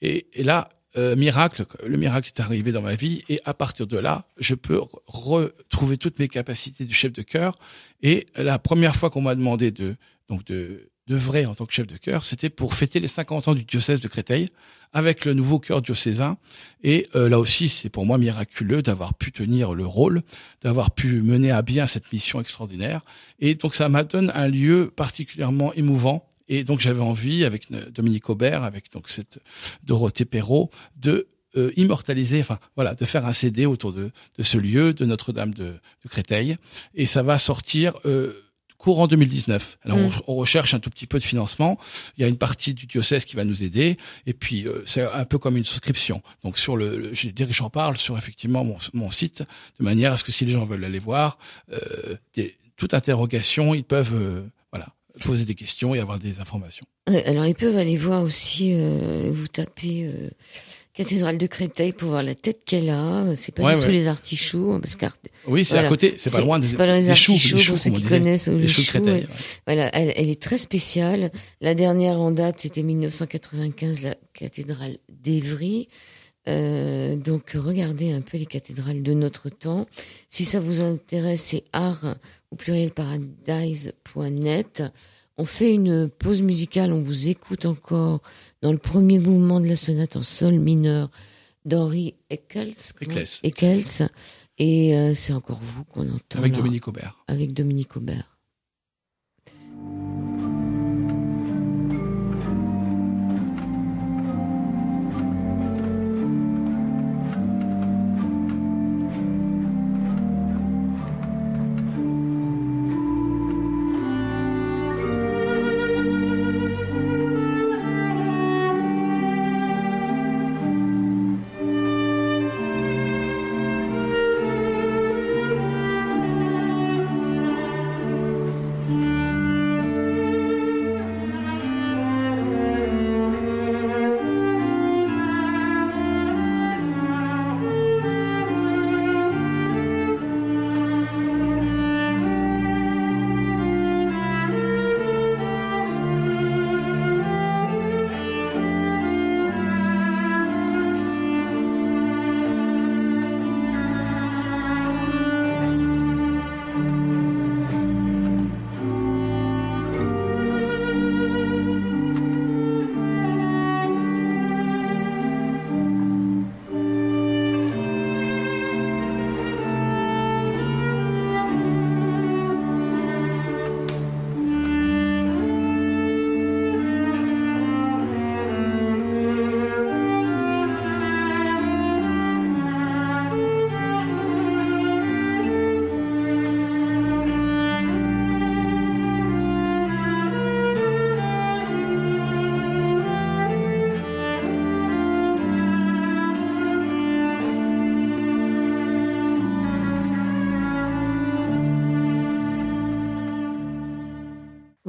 Et, là, euh, miracle, le miracle est arrivé dans ma vie et à partir de là, je peux retrouver toutes mes capacités du chef de chœur. Et la première fois qu'on m'a demandé de donc de de vrai en tant que chef de chœur, c'était pour fêter les 50 ans du diocèse de Créteil avec le nouveau chœur diocésain. Et euh, là aussi, c'est pour moi miraculeux d'avoir pu tenir le rôle, d'avoir pu mener à bien cette mission extraordinaire. Et donc ça m'a donné un lieu particulièrement émouvant. Et donc j'avais envie, avec euh, Dominique Aubert, avec donc cette Dorothée Perrault, de euh, immortaliser, enfin voilà, de faire un CD autour de, de ce lieu, de Notre-Dame de, Créteil. Et ça va sortir. Courant en 2019. Alors mm. on, recherche un tout petit peu de financement. Il y a une partie du diocèse qui va nous aider. Et puis euh, c'est un peu comme une souscription. Donc sur le, le j'ai j'en parle sur effectivement mon, site de manière à ce que si les gens veulent aller voir, euh, des, toute interrogation, ils peuvent euh, voilà poser des questions et avoir des informations. Alors ils peuvent aller voir aussi. Euh, vous tapez cathédrale de Créteil pour voir la tête qu'elle a. C'est pas tous du les artichauts, hein, parce que oui, c'est à côté, c'est pas loin des, pas dans les artichauts, pour ceux qui connaissent les, euh, euh, Voilà, elle, est très spéciale. La dernière en date, c'était 1995, la cathédrale d'Evry. Euh, donc regardez un peu les cathédrales de notre temps. Si ça vous intéresse, c'est art au pluriel paradise.net. On fait une pause musicale, on vous écoute encore dans le premier mouvement de la sonate en sol mineur d'Henri Eccles. Et euh, c'est encore vous qu'on entend. Avec Dominique Aubert. Avec Dominique Aubert.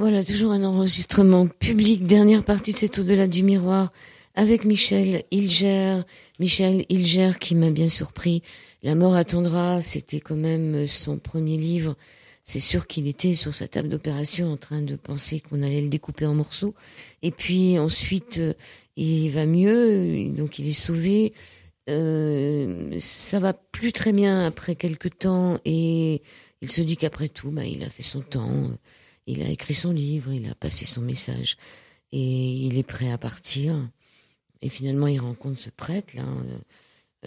Voilà, toujours un enregistrement public, dernière partie de cet au-delà du miroir avec Michel Hilger. Michel Hilger qui m'a bien surpris. La mort attendra, c'était quand même son premier livre. C'est sûr qu'il était sur sa table d'opération en train de penser qu'on allait le découper en morceaux. Et puis ensuite, euh, il va mieux, donc il est sauvé. Euh, ça va plus très bien après quelques temps et il se dit qu'après tout, bah, il a fait son temps il a écrit son livre, il a passé son message et il est prêt à partir. Et finalement, il rencontre ce prêtre, là,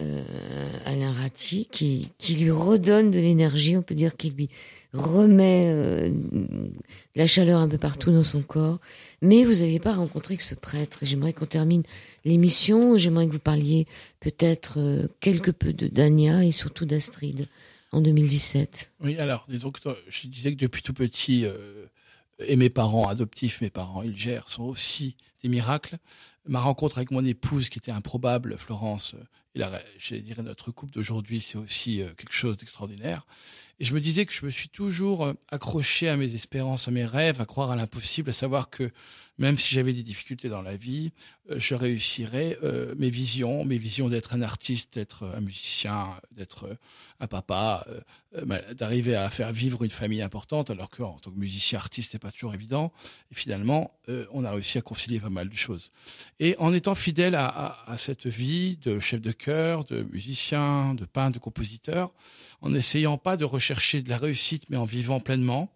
euh, euh, Alain Ratti, qui, lui redonne de l'énergie, on peut dire qu'il lui remet euh, la chaleur un peu partout dans son corps. Mais vous n'aviez pas rencontré que ce prêtre. J'aimerais qu'on termine l'émission, j'aimerais que vous parliez peut-être quelque peu de Dania et surtout d'Astrid en 2017. Oui, alors, disons que je disais que depuis tout petit, euh, et mes parents adoptifs, mes parents, ils gèrent, sont aussi des miracles. Ma rencontre avec mon épouse, qui était improbable, Florence, euh, et je dirais notre couple d'aujourd'hui, c'est aussi euh, quelque chose d'extraordinaire. Et je me disais que je me suis toujours euh, accroché à mes espérances, à mes rêves, à croire à l'impossible, à savoir que même si j'avais des difficultés dans la vie, euh, je réussirais euh, mes visions, mes visions d'être un artiste, d'être un musicien, d'être un papa, d'arriver à faire vivre une famille importante, alors qu'en tant que musicien artiste, c'est pas toujours évident. Et finalement, on a réussi à concilier pas mal de choses. Et en étant fidèle à, à cette vie de chef de chœur, de musicien, de peintre, de compositeur, en n'essayant pas de rechercher chercher de la réussite, mais en vivant pleinement.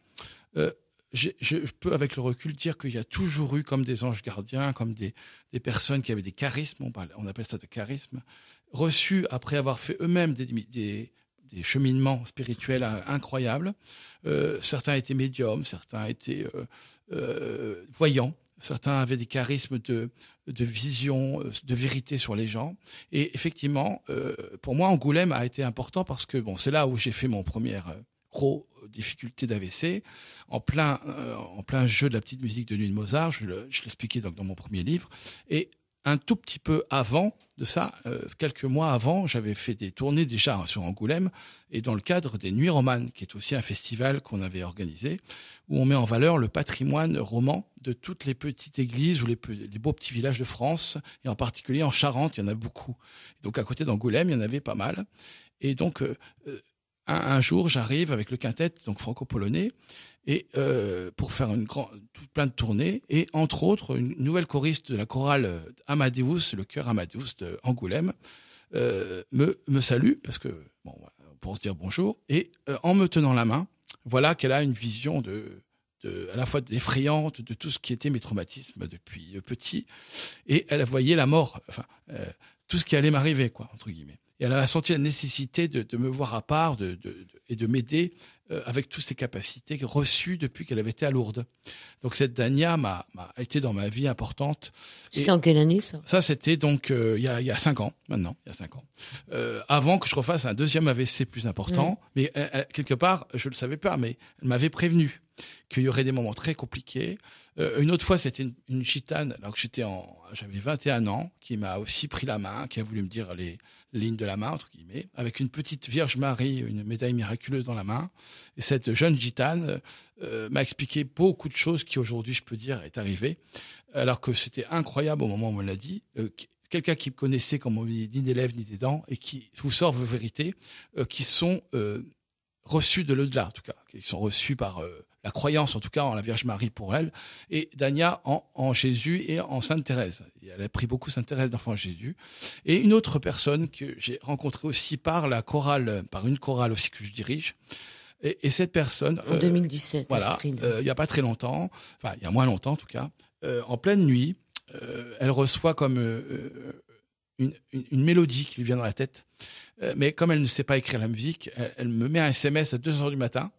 Euh, je, peux, avec le recul, dire qu'il y a toujours eu comme des anges gardiens, comme des, des personnes qui avaient des charismes, on, appelle ça de charisme, reçus après avoir fait eux-mêmes des, des, cheminements spirituels incroyables. Euh, certains étaient médiums, certains étaient euh, voyants certains avaient des charismes de, de vision, euh, de vérité sur les gens. Et effectivement, euh, pour moi, Angoulême a été important parce que bon, c'est là où j'ai fait mon première euh, gros difficulté d'AVC, en plein, en plein jeu de la petite musique de nuit de Mozart, je l'expliquais dans, mon premier livre. Et un tout petit peu avant de ça, euh, quelques mois avant, j'avais fait des tournées déjà sur Angoulême et dans le cadre des Nuits romanes, qui est aussi un festival qu'on avait organisé, où on met en valeur le patrimoine roman de toutes les petites églises ou les, beaux petits villages de France, et en particulier en Charente, il y en a beaucoup. Donc à côté d'Angoulême, il y en avait pas mal. Et donc, euh, euh, un, jour, j'arrive avec le quintet, donc franco-polonais, et euh, pour faire une grande, plein de tournées, et entre autres, une nouvelle choriste de la chorale euh, Amadeus, le chœur Amadeus d'Angoulême, euh, me, me salue, parce que, bon, pour se dire bonjour, et en me tenant la main, voilà qu'elle a une vision de, à la fois effrayante de tout ce qui était mes traumatismes depuis petit, et elle voyait la mort, enfin, tout ce qui allait m'arriver, quoi, entre guillemets elle a senti la nécessité de, me voir à part et de m'aider euh, avec toutes ses capacités reçues depuis qu'elle avait été à Lourdes. Donc cette Dania m'a été dans ma vie importante. C'était en quelle année ça Ça c'était donc euh, il y, a, y, cinq ans maintenant, il y a cinq ans. Euh, avant que je refasse un deuxième AVC plus important, mm. mais quelque part je ne le savais pas, mais elle m'avait prévenu qu'il y aurait des moments très compliqués. une autre fois c'était une, une, alors que j'étais en j'avais 21 ans qui m'a aussi pris la main, qui a voulu me dire allez ligne de la main, entre guillemets, avec une petite Vierge Marie, une médaille miraculeuse dans la main. Et cette jeune gitane euh, m'a expliqué beaucoup de choses qui aujourd'hui, je peux dire, est arrivée, alors que c'était incroyable au moment où on l'a dit. Euh, quelqu'un qui me connaissait, comme on dit, ni des lèvres ni des dents, et qui vous sort vos vérités, euh, qui sont reçus de l'au-delà, en tout cas, qui sont reçus par la croyance en tout cas en la Vierge Marie pour elle, et Dania en, Jésus et en Sainte Thérèse. elle a pris beaucoup Sainte Thérèse d'enfant Jésus. Et une autre personne que j'ai rencontrée aussi par la chorale, par une chorale aussi que je dirige, et, cette personne... En 2017, euh, voilà, euh, il n'y a pas très longtemps, enfin il y a moins longtemps en tout cas, euh, en pleine nuit, elle reçoit comme une, mélodie qui lui vient dans la tête. mais comme elle ne sait pas écrire la musique, elle, elle me met un SMS à 2h du matin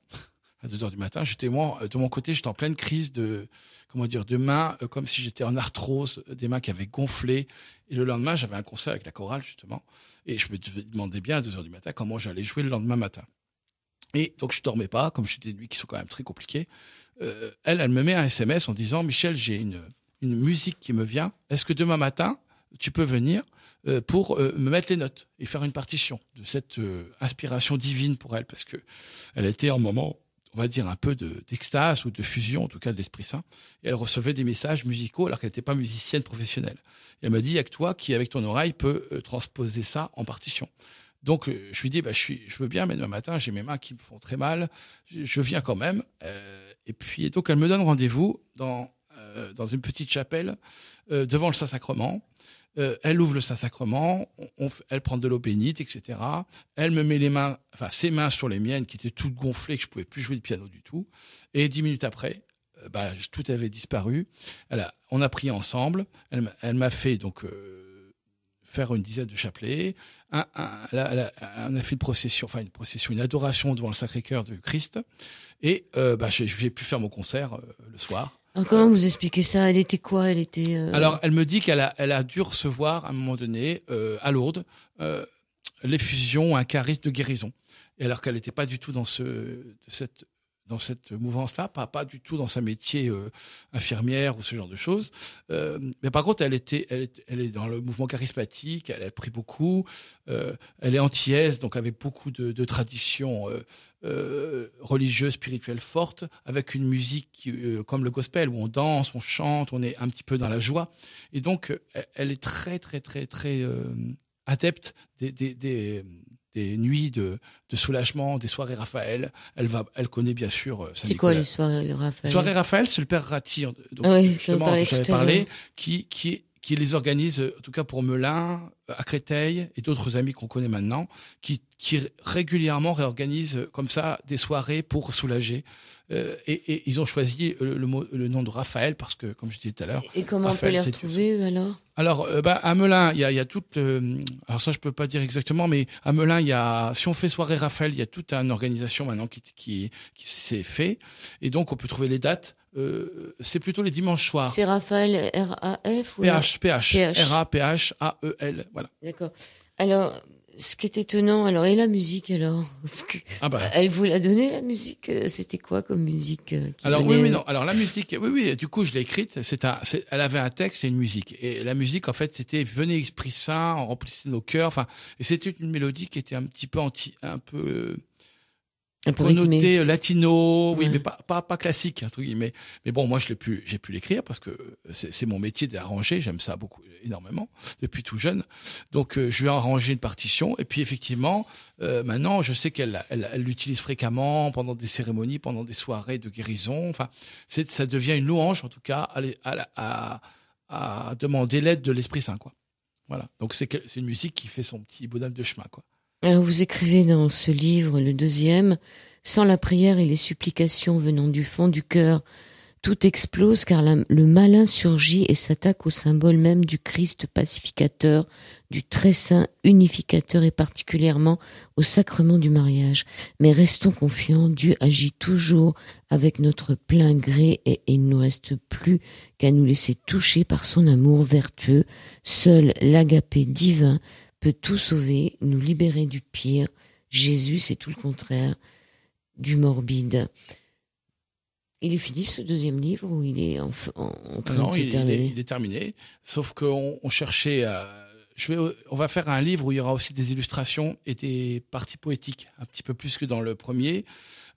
à 2 heures du matin. J'étais moi, euh, de mon côté, j'étais en pleine crise de, comment dire, de mains, euh, comme si j'étais en arthrose, euh, des mains qui avaient gonflé. Et le lendemain, j'avais un concert avec la chorale, justement. Et je me demandais bien à 2 heures du matin comment j'allais jouer le lendemain matin. Et donc, je dormais pas, comme j'ai des nuits qui sont quand même très compliquées. elle, elle me met un SMS en disant, Michel, j'ai une, une musique qui me vient. Est-ce que demain matin, tu peux venir pour me mettre les notes et faire une partition de cette inspiration divine pour elle parce que elle était en moment on va dire, un peu d'extase ou de fusion, en tout cas de l'Esprit Saint. elle recevait des messages musicaux alors qu'elle n'était pas musicienne professionnelle. elle m'a dit, il n'y a que toi qui, avec ton oreille, peut euh, transposer ça en partition. Donc, euh, je lui dis, bah, je, suis, veux bien, mais demain matin, j'ai mes mains qui me font très mal. Je, viens quand même. Euh, et puis, et donc, elle me donne rendez-vous dans, dans une petite chapelle devant le Saint-Sacrement. Euh, elle ouvre le Saint-Sacrement, elle prend de l'eau bénite, etc. Elle me met les mains, enfin ses mains sur les miennes qui étaient toutes gonflées, que je pouvais plus jouer de piano du tout. Et dix minutes après, euh, bah, tout avait disparu. Elle on a prié ensemble. Elle, m'a fait donc euh, faire une dizaine de chapelets. Un, on a fait une procession, enfin une procession, une adoration devant le Sacré-Cœur de Christ. Et bah, j'ai pu faire mon concert le soir. Alors, comment vous expliquez ça Elle était quoi Elle était. Euh, alors, elle me dit qu'elle a, elle a dû recevoir à un moment donné euh, à Lourdes euh, l'effusion, un charisme de guérison. Et alors qu'elle n'était pas du tout dans ce, cette dans cette mouvance-là, pas, pas du tout dans sa métier euh, infirmière ou ce genre de choses. Euh, mais par contre, elle, était, elle, elle, est dans le mouvement charismatique, elle a pris beaucoup, euh, elle est antillaise, donc avec beaucoup de, traditions religieuses, spirituelles fortes, avec une musique comme le gospel, où on danse, on chante, on est un petit peu dans la joie. Et donc, elle est très, très, très, très adepte des, des nuits de, soulagement, des soirées Raphaël. Elle va, elle connaît bien sûr. Euh, c'est quoi les soirées Raphaël Les soirées Raphaël, c'est le père Ratti, ah dont vous oui, justement parlé, qui, qui est qui les organise, euh, en tout cas pour Melun, euh, à Créteil et d'autres amis qu'on connaît maintenant, qui, qui régulièrement réorganisent euh, comme ça des soirées pour soulager. et, et, ils ont choisi le, mot, le, nom de Raphaël parce que, comme je disais tout à l'heure. Et comment on peut les retrouver alors Alors, bah, à Melun, il y a, y a toute. alors ça, je peux pas dire exactement, mais à Melun, il y a. Si on fait soirée Raphaël, il y a toute une organisation maintenant qui, qui, qui s'est fait, et donc on peut trouver les dates. Euh, c'est plutôt les dimanches soirs. C'est Raphaël R-A-F ou P-H, R-A-P-H-A-E-L. Voilà. D'accord. Alors, ce qui est étonnant, alors, et la musique alors ah bah. Elle vous l'a donnée, la musique C'était quoi comme musique euh, Alors, oui, oui, non. Alors, la musique, oui, oui, du coup, je l'ai écrite. C'est un, elle avait un texte et une musique. Et la musique, en fait, c'était Venez esprit ça, remplissez nos cœurs. Enfin, et c'était une mélodie qui était un petit peu anti, un peu euh, connoté euh, latino, oui, mais pas, pas, pas classique, entre guillemets. Mais bon, moi, je l'ai pu, j'ai pu l'écrire parce que euh, c'est mon métier d'arranger. J'aime ça beaucoup, énormément, depuis tout jeune. Donc, euh, je lui ai arrangé une partition. Et puis, effectivement, maintenant, je sais qu'elle elle l'utilise fréquemment pendant des cérémonies, pendant des soirées de guérison. Enfin, c'est, ça devient une louange, en tout cas, à, à, à, à demander l'aide de l'Esprit Saint, quoi. Voilà. Donc, c'est une musique qui fait son petit bonhomme de chemin, quoi. Alors vous écrivez dans ce livre, le deuxième, sans la prière et les supplications venant du fond du cœur, tout explose car le malin surgit et s'attaque au symbole même du Christ pacificateur, du très saint unificateur et particulièrement au sacrement du mariage. Mais restons confiants, Dieu agit toujours avec notre plein gré et, il ne nous reste plus qu'à nous laisser toucher par son amour vertueux. Seul l'agapé divin peut tout sauver, nous libérer du pire. Jésus, c'est tout le contraire du morbide. Il est fini ce deuxième livre ou il est en, train de se terminer terminé, sauf qu'on cherchait à... Je vais, on va faire un livre où il y aura aussi des illustrations et des parties poétiques, un petit peu plus que dans le premier.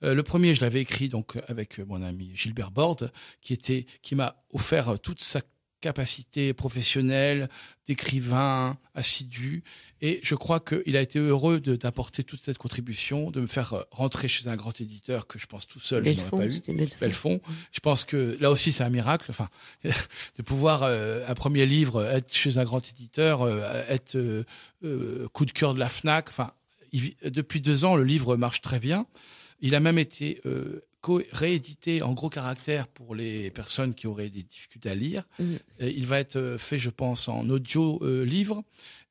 Euh, le premier, je l'avais écrit donc avec mon ami Gilbert Borde, qui était, qui m'a offert toute sa capacité professionnelle, d'écrivain assidu. Et je crois qu'il a été heureux d'apporter toute cette contribution, de me faire euh, rentrer chez un grand éditeur que je pense tout seul, je n'aurais pas eu. Je pense que là aussi, c'est un miracle. Enfin, de pouvoir, euh, un premier livre, euh, être chez un grand éditeur, être coup de cœur de la FNAC. Enfin, depuis deux ans, le livre marche très bien. Il a même été réédité en gros caractères pour les personnes qui auraient des difficultés à lire. Mmh. il va être euh, fait, je pense, en audio euh, livre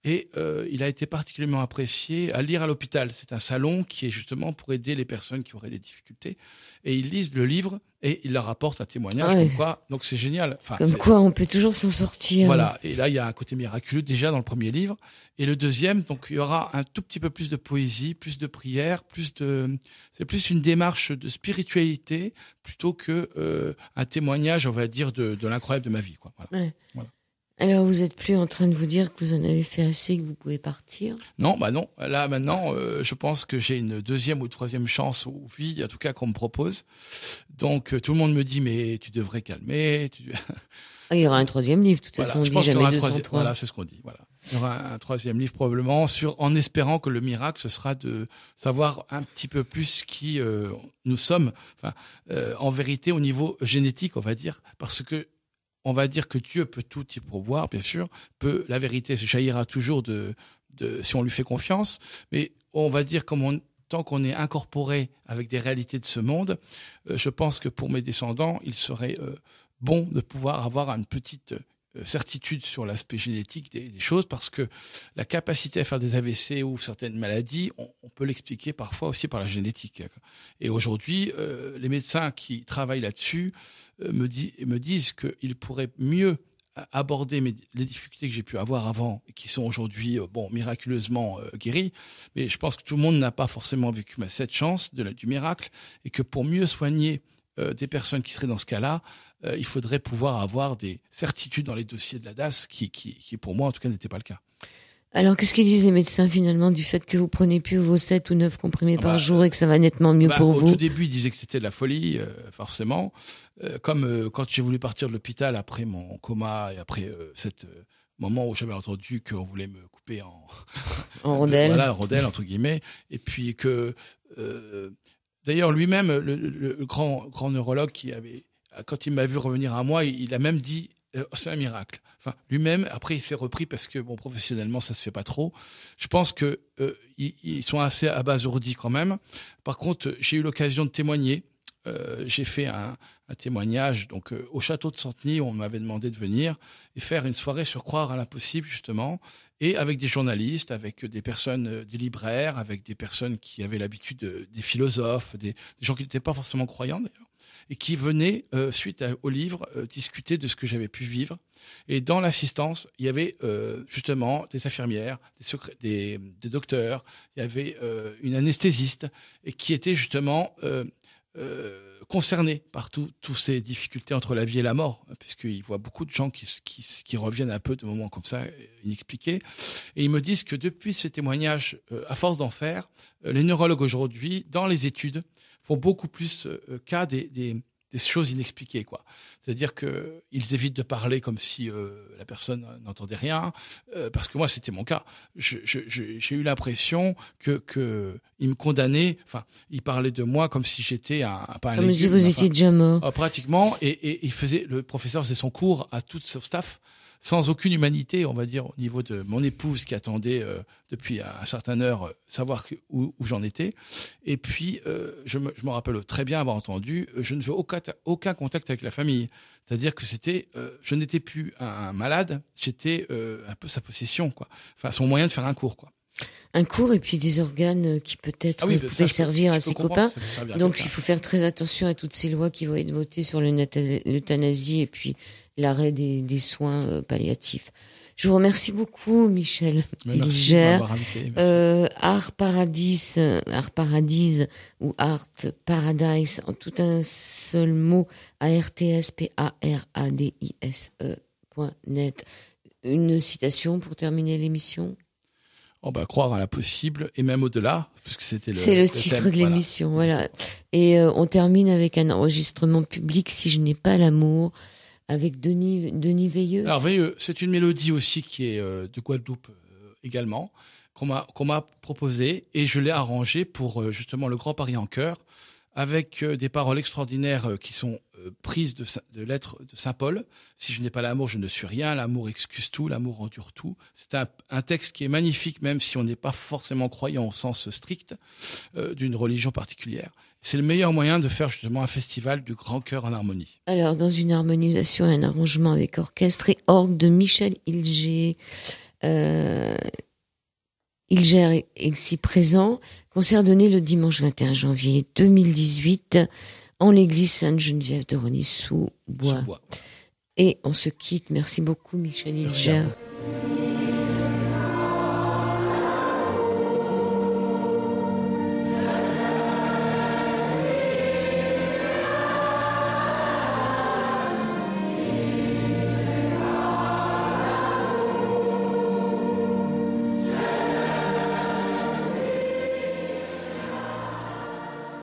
et euh, il a été particulièrement apprécié à lire à l'hôpital. C'est un salon qui est justement pour aider les personnes qui auraient des difficultés. Et ils lisent le livre et il leur apporte un témoignage. Ah quoi, donc c'est génial. Enfin, comme quoi, on peut toujours s'en sortir. Voilà. Et là, il y a un côté miraculeux déjà dans le premier livre. Et le deuxième, donc il y aura un tout petit peu plus de poésie, plus de prière, plus de. C'est plus une démarche de spiritualité plutôt que euh, un témoignage, on va dire, de, l'incroyable de ma vie. Quoi. voilà. Alors, vous êtes plus en train de vous dire que vous en avez fait assez, que vous pouvez partir Non, bah non. Là, maintenant, euh, je pense que j'ai une deuxième ou troisième chance ou vie, en tout cas, qu'on me propose. Donc, euh, tout le monde me dit, mais tu devrais calmer. Ah, il y aura un troisième livre, de toute façon, on je dit jamais 203. Voilà, c'est ce qu'on dit. Il y aura un troisième livre probablement, sur, en espérant que le miracle, ce sera de savoir un petit peu plus qui euh, nous sommes, enfin, en vérité, au niveau génétique, on va dire, parce que on va dire que Dieu peut tout y pourvoir, bien sûr, peut la vérité se jaillira toujours de, si on lui fait confiance, mais on va dire comme tant qu'on est incorporé avec des réalités de ce monde, euh, je pense que pour mes descendants, il serait euh, bon de pouvoir avoir une petite euh, certitude sur l'aspect génétique des, choses parce que la capacité à faire des AVC ou certaines maladies, on, peut l'expliquer parfois aussi par la génétique. Et aujourd'hui, euh, les médecins qui travaillent là-dessus euh, me, disent qu'ils pourraient mieux aborder les difficultés que j'ai pu avoir avant et qui sont aujourd'hui miraculeusement guéries mais je pense que tout le monde n'a pas forcément vécu cette chance du miracle et que pour mieux soigner des personnes qui seraient dans ce cas-là, euh, il faudrait pouvoir avoir des certitudes dans les dossiers de la DAS, qui, qui, pour moi, en tout cas, n'était pas le cas. Alors, qu'est-ce qu'ils disent les médecins finalement du fait que vous prenez plus vos 7 ou 9 comprimés ah par bah, jour et que ça va nettement mieux bah, pour vous Au tout début, ils disaient que c'était de la folie, euh, forcément. Euh, comme quand j'ai voulu partir de l'hôpital après mon coma et après cette moment où j'avais entendu qu'on voulait me couper en, en rondelle. voilà, rondelle entre guillemets, et puis que d'ailleurs lui-même, le, le, grand grand neurologue qui avait quand il m'a vu revenir à moi, il a même dit euh, oh, c'est un miracle. Enfin, lui-même, après, il s'est repris parce que bon, professionnellement, ça se fait pas trop. Je pense que euh, ils, sont assez abasourdis quand même. Par contre, j'ai eu l'occasion de témoigner. Euh, j'ai fait un, témoignage donc au château de Santeny, on m'avait demandé de venir et faire une soirée sur croire à l'impossible justement, et avec des journalistes, avec des personnes, des libraires, avec des personnes qui avaient l'habitude des philosophes, des, des, gens qui n'étaient pas forcément croyants d'ailleurs et qui venait, euh, suite au livre, euh, discuter de ce que j'avais pu vivre. Et dans l'assistance, il y avait euh, justement des infirmières, des, des, docteurs, il y avait une anesthésiste, et qui était justement concernée par toutes ces difficultés entre la vie et la mort, hein, puisqu'ils voient beaucoup de gens qui, qui, reviennent un peu de moments comme ça, inexpliqués. Et ils me disent que depuis ces témoignages, à force d'en faire, les neurologues aujourd'hui, dans les études, font beaucoup plus euh, euh, cas des, des, des choses inexpliquées. quoi. C'est-à-dire qu'ils évitent de parler comme si euh, la personne n'entendait rien, parce que moi, c'était mon cas. J'ai eu l'impression que, que me condamnaient, enfin, ils parlaient de moi comme si j'étais un, pas Comme si vous étiez déjà mort. Oh, pratiquement, et, et, il faisait, le professeur faisait son cours à toute son staff, sans aucune humanité, on va dire, au niveau de mon épouse qui attendait euh, depuis un certain heure euh, savoir où, j'en étais. Et puis, euh, je me rappelle très bien avoir entendu, je ne veux aucun, contact avec la famille. C'est-à-dire que c'était, je n'étais plus un, malade, j'étais un peu sa possession, quoi. Enfin, son moyen de faire un cours, quoi un cours et puis des organes qui peut-être ah bah, pouvaient servir à ses copains. Donc il faut faire très attention à toutes ces lois qui vont être votées sur l'euthanasie et puis l'arrêt des, soins euh, palliatifs. Je vous remercie beaucoup, Michel Merci euh, Art Paradis, euh, Art Paradis ou Art Paradise, en tout un seul mot, a r t s p a r a d i s e Une citation pour terminer l'émission Oh, bah, croire à la possible, et même au-delà, puisque c'était le. C'est le, titre de l'émission, voilà. Et euh, on termine avec un enregistrement public, Si je n'ai pas l'amour, avec Denis, Denis Veilleux. Alors Veilleux, c'est une mélodie aussi qui est euh, de Guadeloupe euh, également, qu'on m'a proposée et je l'ai arrangée pour justement le Grand Paris en chœur avec euh, des paroles extraordinaires euh, qui sont euh, prises de, lettres de Saint Paul. Si je n'ai pas l'amour, je ne suis rien. L'amour excuse tout, l'amour endure tout. C'est un, texte qui est magnifique, même si on n'est pas forcément croyant au sens strict d'une religion particulière. C'est le meilleur moyen de faire justement un festival du grand cœur en harmonie. Alors, dans une harmonisation et un arrangement avec orchestre et orgue de Michel Ilgé, il gère ici présent. Concert donné le dimanche 21 janvier 2018 en l'église Sainte-Geneviève de Rony sous bois. Et on se quitte. Merci beaucoup, Michel Ilgère